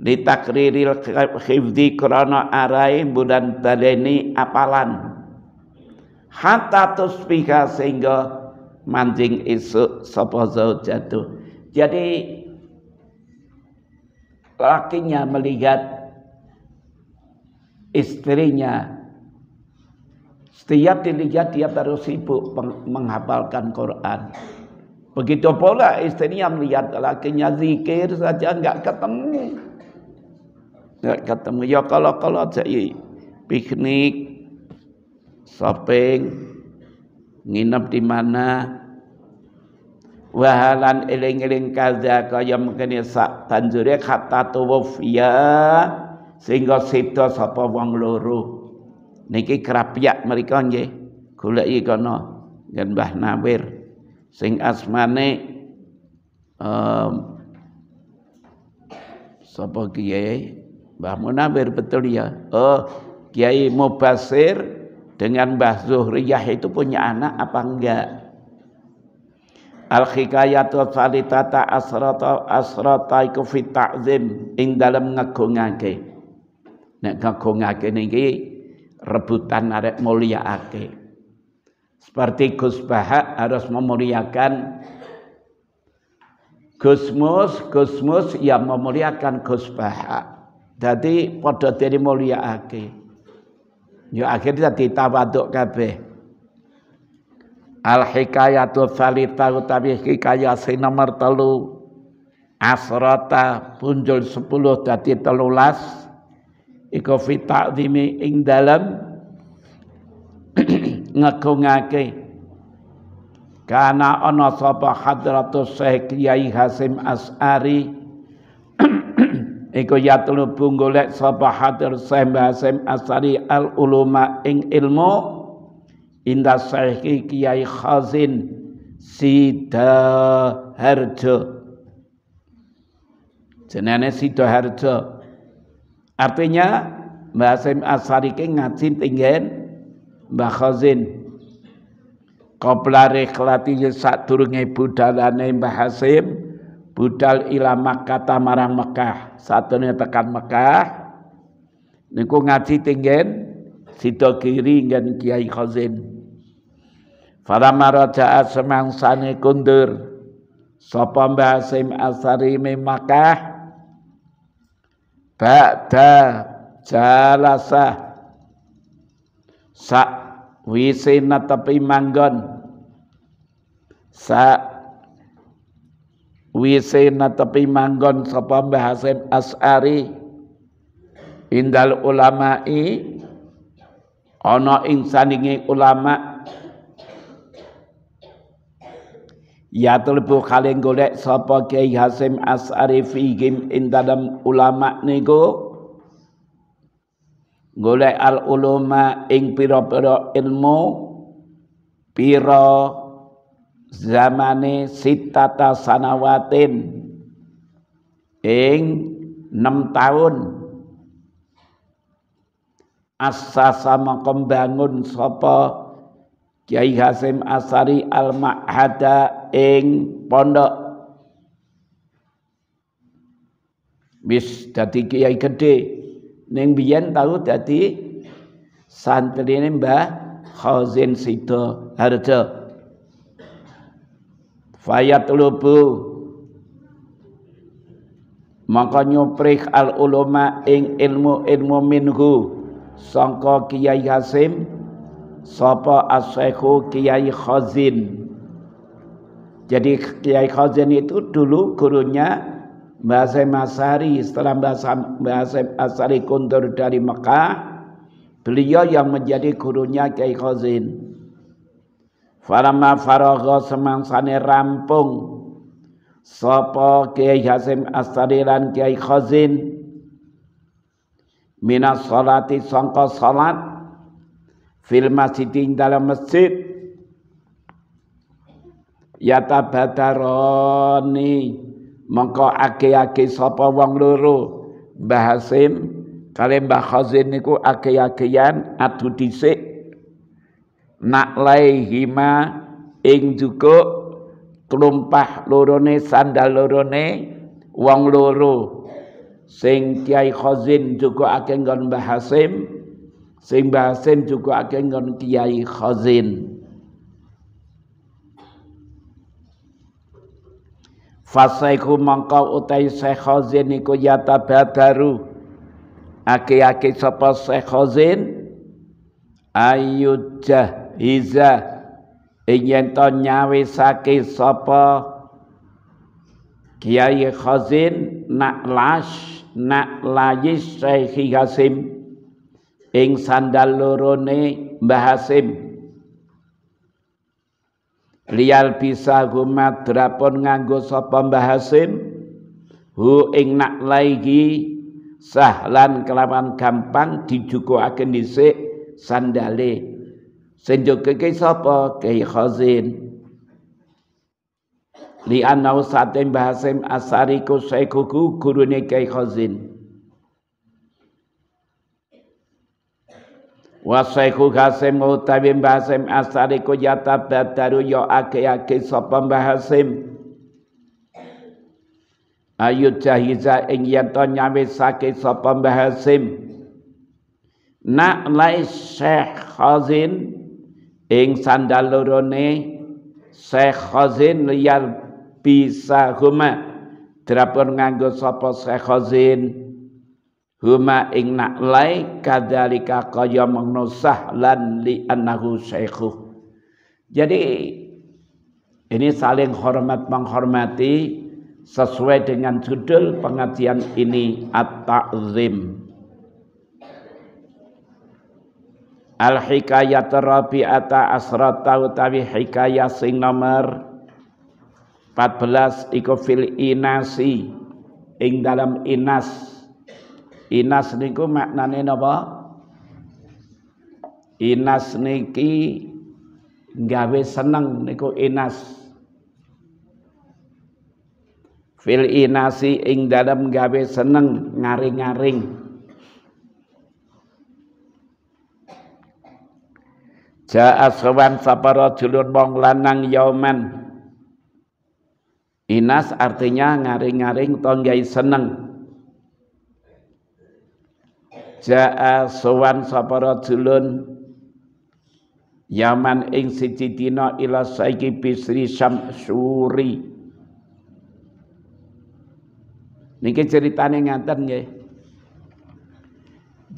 litakriril khifdi krono arai budan tadeni apalan hatta tusbiha sehingga mancing isu sapa jatuh jadi lakinya melihat istrinya setiap dilihat dia baru sibuk menghafalkan Quran begitu pula istrinya melihat lakinya zikir saja nggak ketemu nggak ketemu ya kalau kalau aja piknik shopping nginep di mana wahalan eling-eling kaza kaya mungkin sak tanjure kata tuwuf ya sehingga sedo sapa wong loro niki kerapiak mereka nggih golek kono. kana ngen Mbah Nawir sing asmane um, sapa kiai Mbah Munawir betul ya. Oh, Kiai Mubasir dengan Mbah Zuhriyah itu punya anak apa enggak? Al wa falitata asrata asrata iku fi ta'zim ing dalam ngegungake. Nek ngegungake niki rebutan arek mulyakake. Seperti Gus Baha harus memuliakan Gusmus, Gusmus yang memuliakan Gus Baha. Dadi padha dene mulyakake. Ya akhirnya dadi tawaduk kabeh. Al hikayatu salita utawi hikayat sing nomor telu asrata punjul sepuluh dadi telulas iku fi ta'zimi ing dalem *clears throat* ngegungake karena ana sapa hadratus syekh Kiai Hasim As'ari iku yatlu golek sapa hadir sembah sem asari al ulama ing ilmu indah sahih kiai khazin sidaharjo jenenge harjo artinya Mbah Asari ke ngaji tinggen Mbah Khazin Kopla rekhlati sak durunge budalane Mbah Hasim budal ila Makkah marang Mekah satune tekan Mekah niku ngaji tinggen sida kiri ngen Kiai Khazin Falamma raja'a semangsane kundur sapa Mbah Asim Asari Makkah ba'da jalasa sak wise tepi manggon sak wisena tepi manggon sapa Mbah Hasim As'ari indal ulama'i ana ing ulama ya telebu kali golek sapa Kiai Hasim As'ari fi ing dalam ulama niku golek al ulama ing pira-pira ilmu pira, zamane sitata sanawatin ing 6 tahun asasa mengembangun sapa Kiai Hasim Asari Al Ma'hada ing pondok wis dadi kiai gede ning biyen tau dadi santrine Mbah Khazin Sido Harjo Fayat lubu maka nyoprih al ulama ing ilmu ilmu minhu sangka Kiai Hasim sapa asyehu Kiai Khazin jadi Kiai Khazin itu dulu gurunya bahasa masari setelah bahasa bahasa Asari kundur dari Mekah beliau yang menjadi gurunya Kiai Khazin Falamma faragha semangsane rampung sapa Kiai Hasim Astari lan Kiai Khazin minas salati sangka salat fil masjid dalam masjid yatabadarani mengko ake-ake sapa wong loro Mbah Hasim kali Mbah Khazin niku ake-akean adu dhisik nak hima ing juga kelumpah lorone sandal lorone wong loro sing Kiai Khazin juga akengon Mbah bahasim sing bahasim juga akengon nggon Kiai Khazin Fasaiku mongko utai Syekh Khazin iku yata badaru Aki-aki sapa Syekh Khazin ayujah iza ingin to nyawi sake sapa Kiai Khazin nak lash nak layis Syekhi Hasim ing sandal lorone Mbah Hasim Lial bisa gumat nganggo sapa Mbah Hasim hu ing nak lagi sahlan kelawan gampang dijukuake dhisik sandale ke kei sapa? kei Khazin. Li anau satem bahasim asari ku sekuku gurune Kyai Khazin. Wasaiku Hasim utawi bahasim Hasim ku yata badaru ya ake-ake sapa bahasim Ayu jahiza ing ya nyawe sake sapa bahasim na Nak lai Syekh Khazin ing sandal lorone Syekh Khazin liyar bisa huma Drapun nganggo sapa Syekh Khazin huma ing naklai kadzalika kaya mengno sahlan li annahu syekhu. Jadi ini saling hormat menghormati sesuai dengan judul pengajian ini at-ta'zim. al hikayat rabi'ata asrata utawi hikayat sing nomor 14 iku fil inasi ing dalam inas inas niku maknane napa inas niki gawe seneng niku inas fil inasi ing dalam gawe seneng ngaring-ngaring Ja'a sawan sapa julun wong lanang yauman. Inas artinya ngaring-ngaring tonggai seneng. Ja'a sawan sapa julun Yaman ing siji dina ila saiki bisri suri. Niki ceritane ngaten nggih.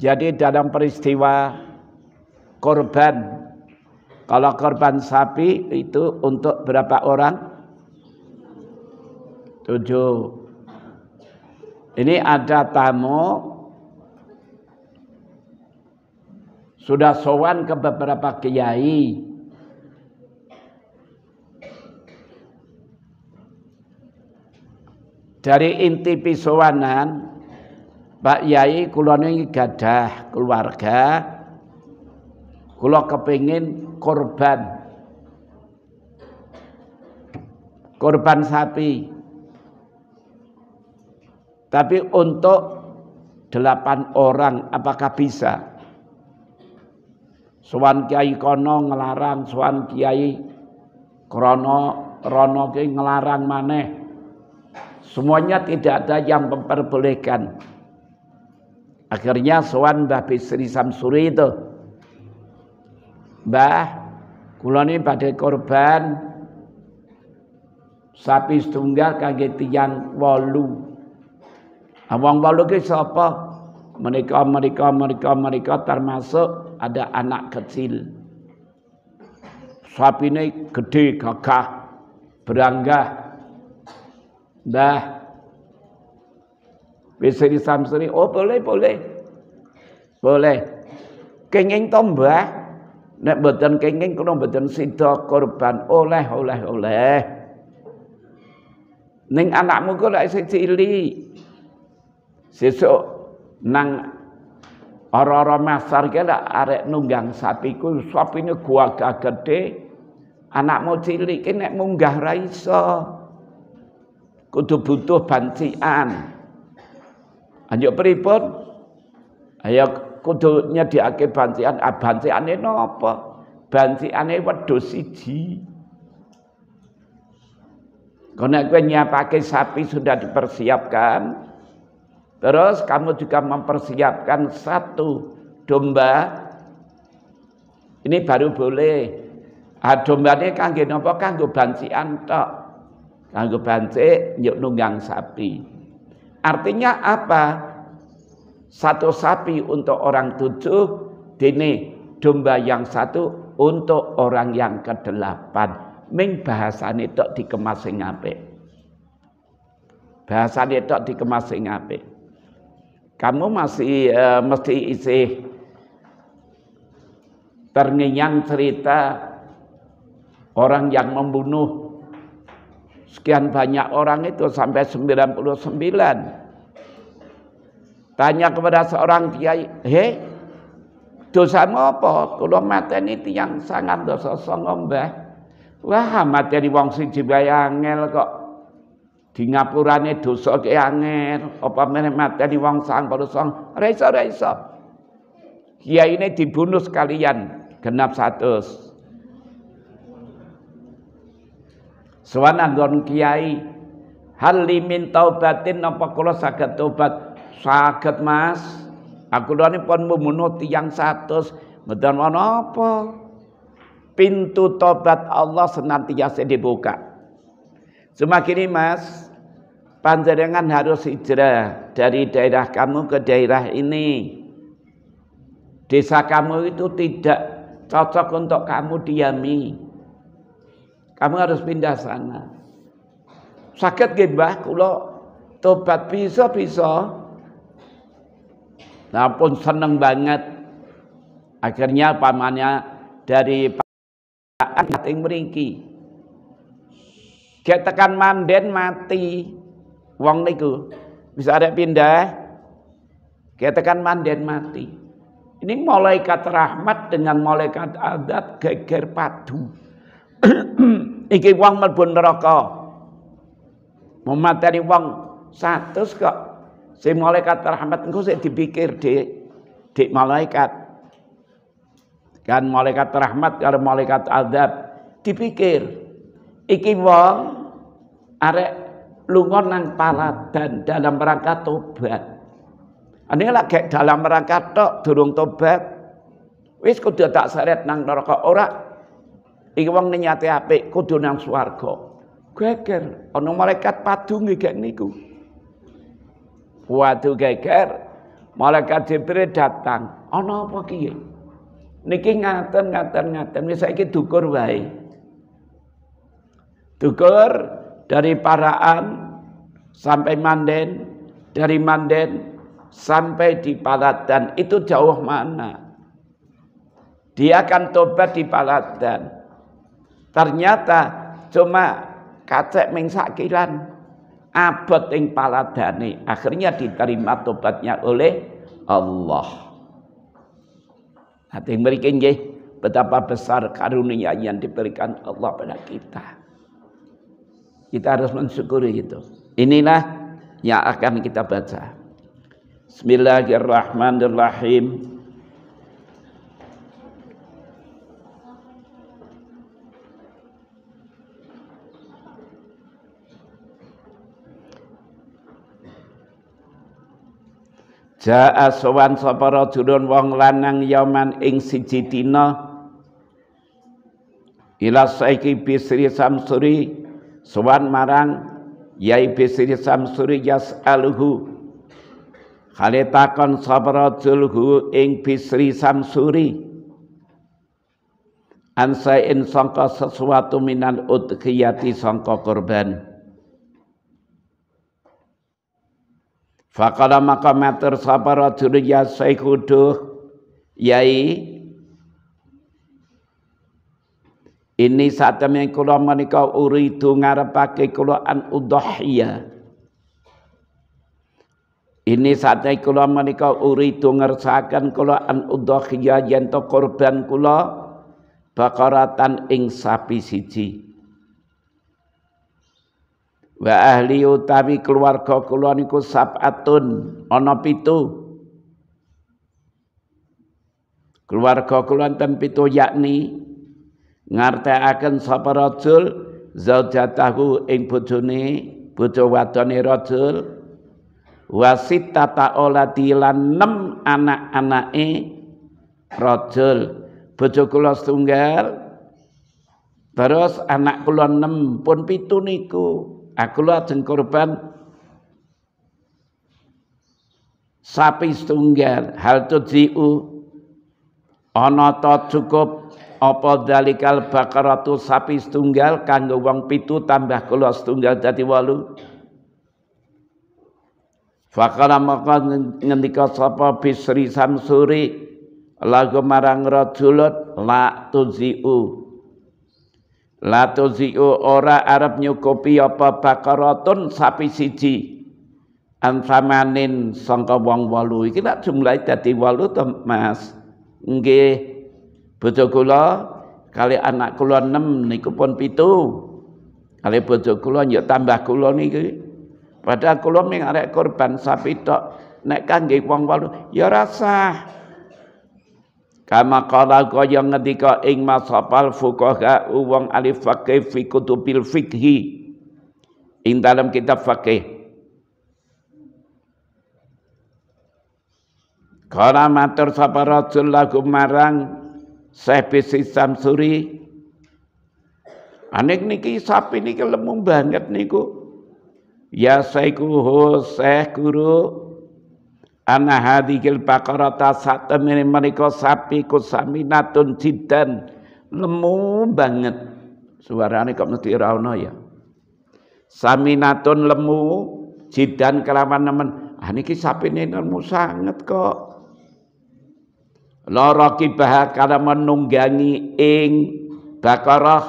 Jadi dalam peristiwa korban kalau korban sapi itu untuk berapa orang? Tujuh. Ini ada tamu sudah sowan ke beberapa kiai. Dari inti pisowanan, Pak Yai kulon ini gadah keluarga. Kulon kepingin korban korban sapi tapi untuk delapan orang apakah bisa Suwan Kiai Kono ngelarang Suwan Kiai Krono Rono Kiai ngelarang maneh semuanya tidak ada yang memperbolehkan akhirnya Suwan Mbah Bisri Samsuri itu Mbah, kula ini pada korban sapi setunggal kangge tiyang wolu. Awang nah, wolu ki sapa? Mereka mereka mereka mereka termasuk ada anak kecil. Sapi ini gede gagah beranggah. Mbah bisa disamsari. oh boleh boleh. Boleh. Kenging tombah. nek mboten kenging kula mboten sida korban oleh oleh oleh ning anakmu kok lek sing cilik sesuk nang ora-ora masar ke lek arek nunggang sapi ku sapine gua gede anakmu cilik ki nek munggah ra iso kudu butuh bancian anjuk pripun ayo Kudunya diake bantian ah bantiane napa bantiane wedhus siji karena gue nyiapake sapi sudah dipersiapkan terus kamu juga mempersiapkan satu domba ini baru boleh ah kan nopo, napa kanggo bantian tok kanggo bantik nyuk nunggang sapi artinya apa satu sapi untuk orang tujuh, dini domba yang satu untuk orang yang kedelapan. Ming bahasan itu dikemas ngape, Bahasan itu tok dikemas ngape, Kamu masih uh, mesti isi terngiang cerita orang yang membunuh sekian banyak orang itu sampai 99 Tanya kepada seorang kiai, "He, mau apa?" kalau Kula ini yang sangat dosa songong bah. Wah, di wong siji wae angel kok. Di ini dosa ke angel, apa meneh mateni wong sang baru song, ora iso, Kiai ini dibunuh sekalian genap satu. gon kiai, hal limin taubatin apa kula saged tobat Sakit mas. Aku ini pun membunuh tiang dan mana apa? Pintu tobat Allah senantiasa dibuka. Semakin ini mas, panjenengan harus hijrah dari daerah kamu ke daerah ini. Desa kamu itu tidak cocok untuk kamu diami. Kamu harus pindah sana. Sakit gak kalau tobat bisa-bisa Nah ya pun seneng banget. Akhirnya pamannya dari Pak yang meringki. tekan manden mati. Wong niku bisa ada pindah. tekan manden mati. Ini malaikat rahmat dengan malaikat adat geger padu. *clears throat* Iki wong melbu neraka. Memateni wong satu kok Si malaikat rahmat engkau sih dipikir di di malaikat. Kan malaikat rahmat kalau malaikat adab dipikir. Iki wong arek lunga nang dan dalam rangka tobat. Ane lak dalam rangka tok durung tobat. Wis kudu tak seret nang neraka ora. Iki wong niate apik kudu nang swarga. Geger ana malaikat padu nggih niku. Waktu geger, malaikat Jibril datang. oh apa kiye? Niki ngaten ngaten ngaten Misalnya kita dukur baik, Dukur dari Paraan sampai Manden, dari Manden sampai di Palatan itu jauh mana? Dia akan tobat di Palatan. Ternyata cuma kacek mengsakilan abot ing paladane akhirnya diterima tobatnya oleh Allah Hati yang berikan nggih betapa besar karunia yang diberikan Allah pada kita kita harus mensyukuri itu inilah yang akan kita baca Bismillahirrahmanirrahim Ja'a sowan sapa rajulun wong lanang yaman ing siji dina ila saiki bisri samsuri sowan marang yai bisri samsuri yas'aluhu kale takon sapa rajulhu ing bisri samsuri in sangka sesuatu minan udhiyati sangka korban Fakala maka matur sapa rajul ya kuduh yai Ini saat yang kula menika uridu ngarepake kula an udhiyah. Ini saat yang kula menika uridu ngersakan kula an udhiyah yen to korban kula bakaratan ing sapi siji. wa ahli utawi keluarga kula niku sabatun ana pitu keluarga kula ten pitu yakni ngartekaken sapa rajul zaujatahu ing bojone bojo wadone rajul wasit tata olati lan nem anak-anake rajul bojo kula setunggal terus anak kula nem pun pitu niku aku dan korban sapi setunggal hal tu ana onoto cukup apa dalikal bakaratu sapi setunggal kanggo wong pitu tambah kula setunggal dadi walu Fakala maka ngendika sapa Bisri Samsuri lagu marang rajulut la tuziu Lato ziu ora arep nyukupi apa bakaratun sapi siji Anfamanin sangka wong walu Iki tak jumlahi dati walu tuh mas Nge Bojo kula Kali anak kula enam niku pun pitu Kali bojo kula nyuk tambah kula niki Padahal kula mengarek korban sapi tok Nek kangge wong walu Ya rasah kama qala kaya ngendika ing mashabal fuqaha wong alif fakih fi kutubil fikhi ing dalam kitab faqih Kala matur sapa Rasul lagu marang Syekh Bisi Samsuri Anik niki sapi niki lemu banget niku Ya Syekh Syekh Guru Ana hadikil bakarata sate mene sapi ku saminatun jidan lemu banget suarane kok mesti ra ya Saminatun lemu jidan kelawan nemen ah niki sapine lemu sangat kok Loro kibah kala menunggangi ing bakarah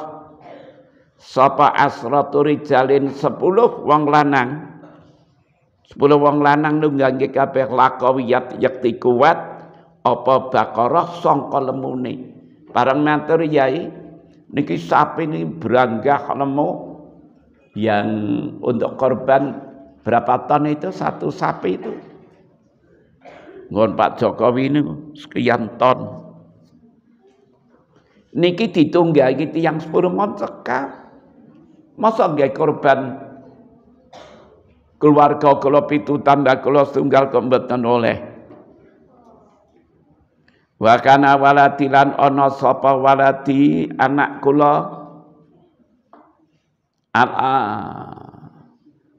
sapa asratu rijalin 10 wong lanang Sepuluh wong lanang nunggangi ngangge kabeh lakawiyat yakti kuat apa bakoroh sangka lemune. Bareng matur yai niki sapi ini beranggah lemu yang untuk korban berapa ton itu satu sapi itu ngon Pak Jokowi ini sekian ton niki ditunggangi tiang sepuluh mon cekap masa korban keluarga kula pitu tanda kula setunggal kemboten oleh wa kana walati lan ana sapa walati anak kula al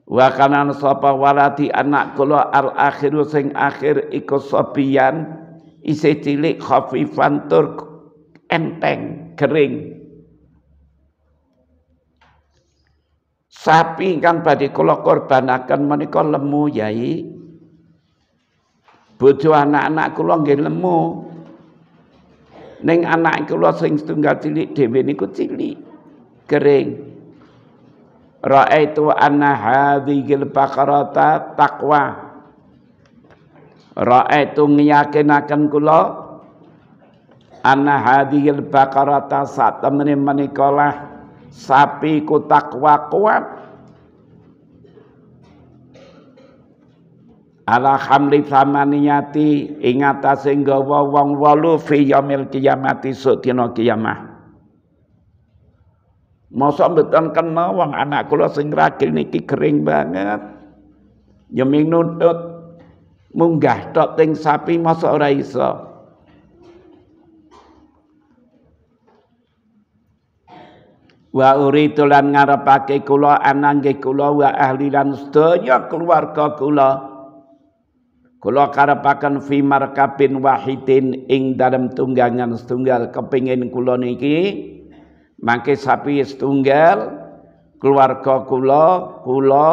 wa kana sapa walati anak kula al akhiru sing akhir iku sopian isih cilik khafifan tur enteng kering sapi kan badhe kula korbanaken menika lemu yai bojo anak-anak kula nggih lemu ning anak kula sing setunggal cilik dhewe niku cilik kering raaitu anna hadhil baqarata taqwa raaitu ngiyakinaken kula anna hadhil baqarata satemene menika lah sapi ku takwa kuat ala hamli samaniyati ing atase nggawa wong wolu fi yamil kiamati sok dina kiamah mosok mboten kena wong anak kula sing ragil niki kering banget ya nuntut munggah tok ting sapi mosok ora iso wa uritu lan ngarepake kula anangge kula wa ahli lan sedaya keluarga kula kula karepaken fi markabin wahidin ing dalam tunggangan setunggal kepingin kula niki mangke sapi setunggal keluarga kula kula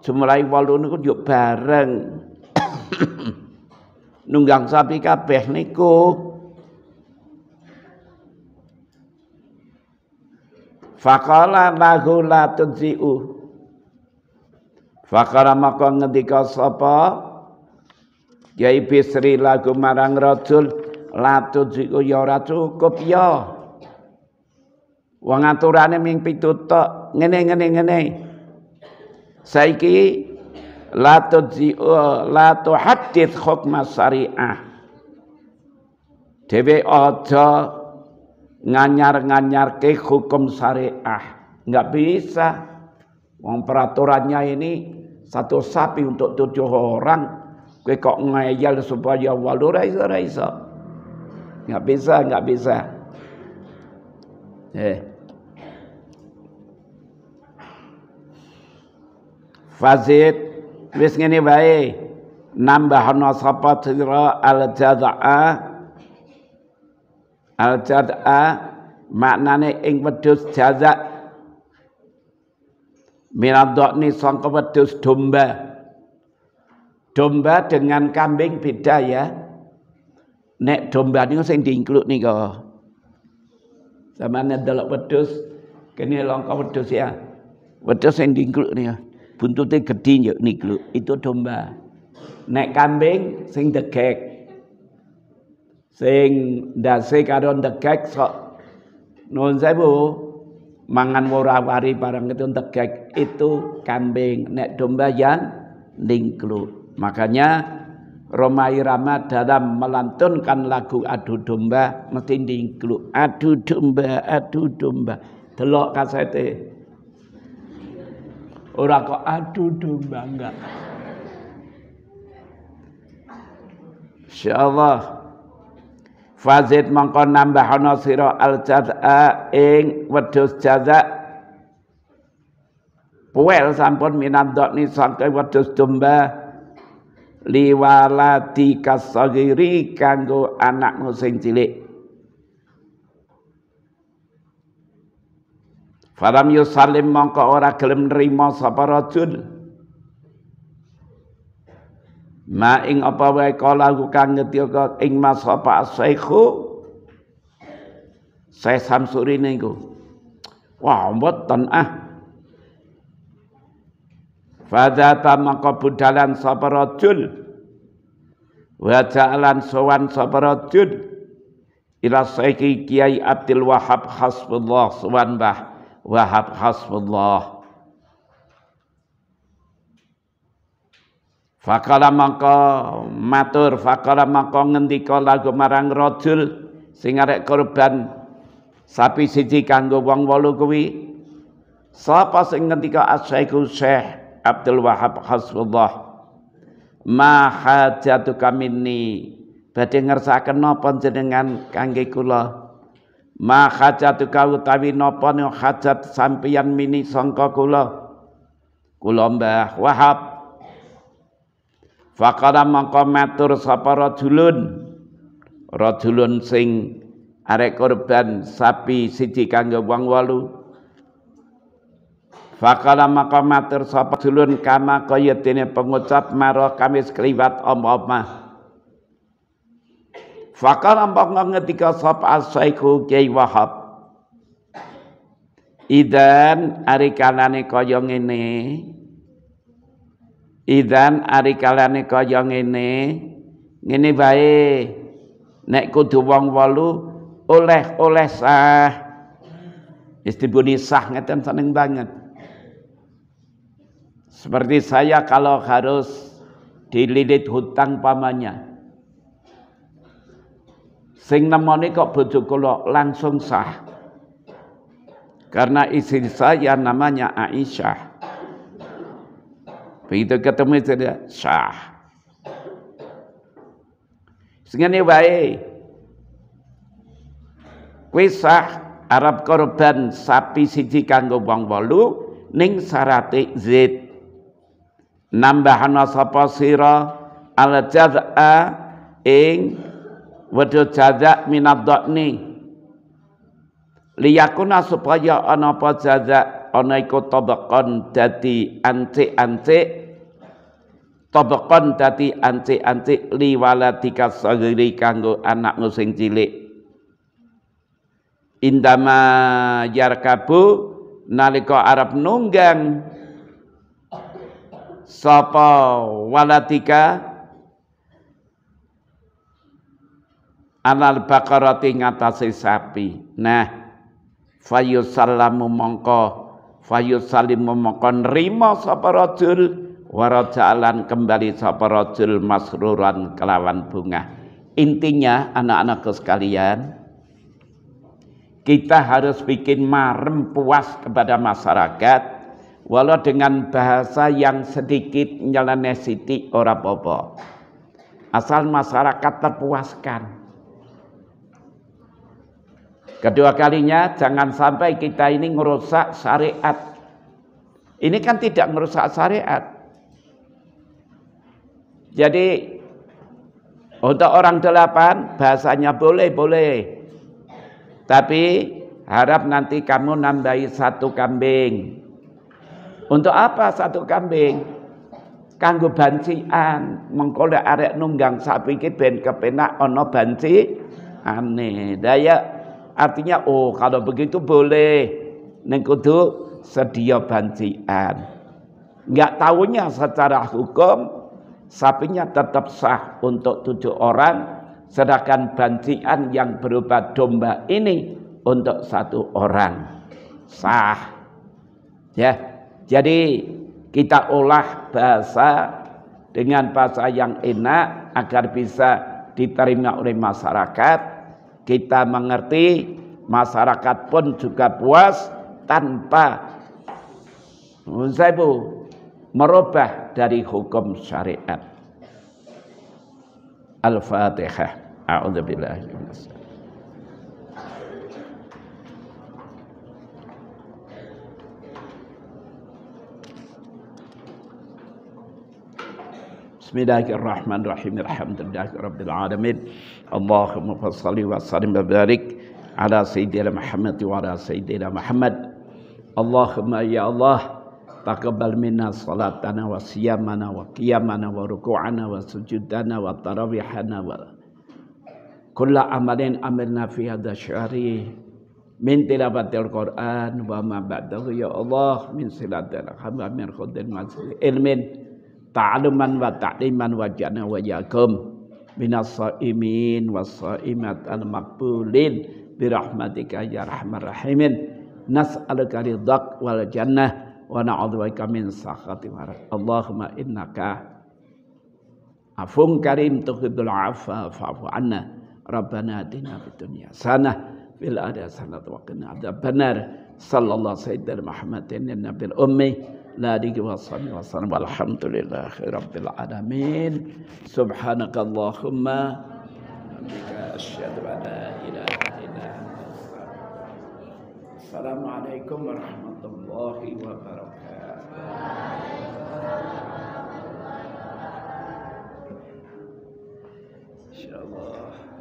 jumlahi walu niku yo bareng *coughs* nunggang sapi kabeh niku Fakala lahu la tudzi'u Fakala maka ngedika sapa Yai bisri lagu marang rajul La tudzi'u ya ora cukup ya Wong aturane ming pitutok ngene ngene ngene Saiki la tudzi'u la tuhaddits hukma syariah Dewe aja oh, nganyar-nganyar ke hukum syariah nggak bisa Wong peraturannya ini satu sapi untuk tujuh orang kue kok ngeyel supaya walau raisa raisa nggak bisa nggak bisa eh Fazid wis ngene bae nambah sapa sira al jazaa al jaza maknane ing wedhus jaza miradoni sangka wedhus domba domba dengan kambing beda ya nek domba niku sing diingkluk nika zamane delok wedhus kene longko wedhus ya wedhus sing diingkluk ya. buntute gedhi yo niku itu domba nek kambing sing degek sing ndase karo ndegek sok nuwun sewu mangan warawari barang itu ndegek itu kambing nek domba yang ningklu makanya Romai Rama dalam melantunkan lagu adu domba mesti ningklu adu domba adu domba delok kasete ora kok adu domba enggak Insyaallah Fazid mongko nambahana sira al jaza ing wedhus jaza Puel sampun minandokni sangke wedhus domba liwalati kasagiri kanggo anakmu sing cilik Faram yusalim mongko ora gelem nrimo sapa rajul ma nah, ing apa wae kala kang ngetika ing mas apa saiku saya samsuri niku wah mboten ah fadzata maka budalan sapa rajul wa ja'alan sowan sapa rajul ila saiki kiai Abdul Wahab hasbullah sowan bah Wahab hasbullah Fakala maka matur, fakala maka ngendika lagu marang rotul, sing arek korban sapi siji kanggo wong wolu kuwi. Sapa sing ngendika asyaiku Syekh Abdul Wahab Hasbullah. Ma hajatuka minni. Badhe ngersakaken napa jenengan kangge kula. Ma hajatuka utawi napa hajat sampeyan mini sangka kula. Kula Mbah Wahab Faqala maka matur sapa rajulun rajulun sing arek korban sapi siji kanggo wong walu Fakala maka matur sapa sulun kama kaya dene pengucap maro kami sekliwat om-omah. Fakala maka ngetika sapa asaiku Kiai Wahab. Idan ari kalane kaya ngene Idan ari kalane kaya ngene, ngene bae. Nek kudu wong walu oleh oleh sah. Istibuni sah ngeten seneng banget. Seperti saya kalau harus dililit hutang pamannya. Sing nemoni kok bojo kula langsung sah. Karena istri saya namanya Aisyah begitu ketemu sudah sah sehingga baik kuisah sah Arab korban sapi siji kanggo wong wolu ning sarate zid nambahana sapa sira al jaz'a ing wedo jaza minad dhani liyakuna supaya ana apa jaza ana iku tabaqan dadi antik-antik Tobekon dadi anci li liwaladika sagiri kanggo anak sing cilik indama yarkabu nalika arab nunggang sapa walatika anal bakarati ngatasi sapi nah fayusallamu mongko fayusallimu mongko nrimo sapa rajul jalan kembali sapa rajul masruran kelawan bunga intinya anak-anakku sekalian kita harus bikin marem puas kepada masyarakat walau dengan bahasa yang sedikit nyeleneh siti ora popo asal masyarakat terpuaskan kedua kalinya jangan sampai kita ini ngerusak syariat ini kan tidak merusak syariat jadi untuk orang delapan bahasanya boleh-boleh. Tapi harap nanti kamu nambahi satu kambing. Untuk apa satu kambing? Kanggo bancian, mengkoda arek nunggang sapi ki ben kepenak ono banci aneh. Daya artinya oh kalau begitu boleh ning kudu sedia bancian. Enggak tahunya secara hukum sapinya tetap sah untuk tujuh orang, sedangkan bancian yang berupa domba ini untuk satu orang sah. Ya, jadi kita olah bahasa dengan bahasa yang enak agar bisa diterima oleh masyarakat. Kita mengerti masyarakat pun juga puas tanpa saya merubah dari hukum syariat. Al-Fatihah. A'udzubillahi بسم الله الرحمن الرحيم الحمد لله رب العالمين اللهم صل وسلم وبارك على سيدنا محمد وعلى سيدنا محمد اللهم يا الله taqabbal minna salatana wa siyamana wa qiyamana wa ruku'ana wa sujudana wa tarawihana wa kulla amalin amilna fi hadha syari min tilawatil Qur'an wa ma ba'dahu ya Allah min silatil rahmi min khudil masjid ilmin ta'aluman wa ta'liman wa jana wa yakum minas sa'imin wa sa'imat al makbulin bi rahmatika ya rahman rahimin nas'aluka karidak wal jannah wa na'udzubika min sakhati Allahumma innaka afun karim tuhibbul afa fa'fu anna rabbana atina fid dunya sanah fil akhirati wa qina adzabannar sallallahu sayyidina muhammadin nabiyil ummi لذلك وصلى وسلم والحمد لله رب العالمين سبحانك اللهم بك أشهد أن لا إله إلا أنت السلام عليكم ورحمة الله ورحمة الله وبركاته إن شاء الله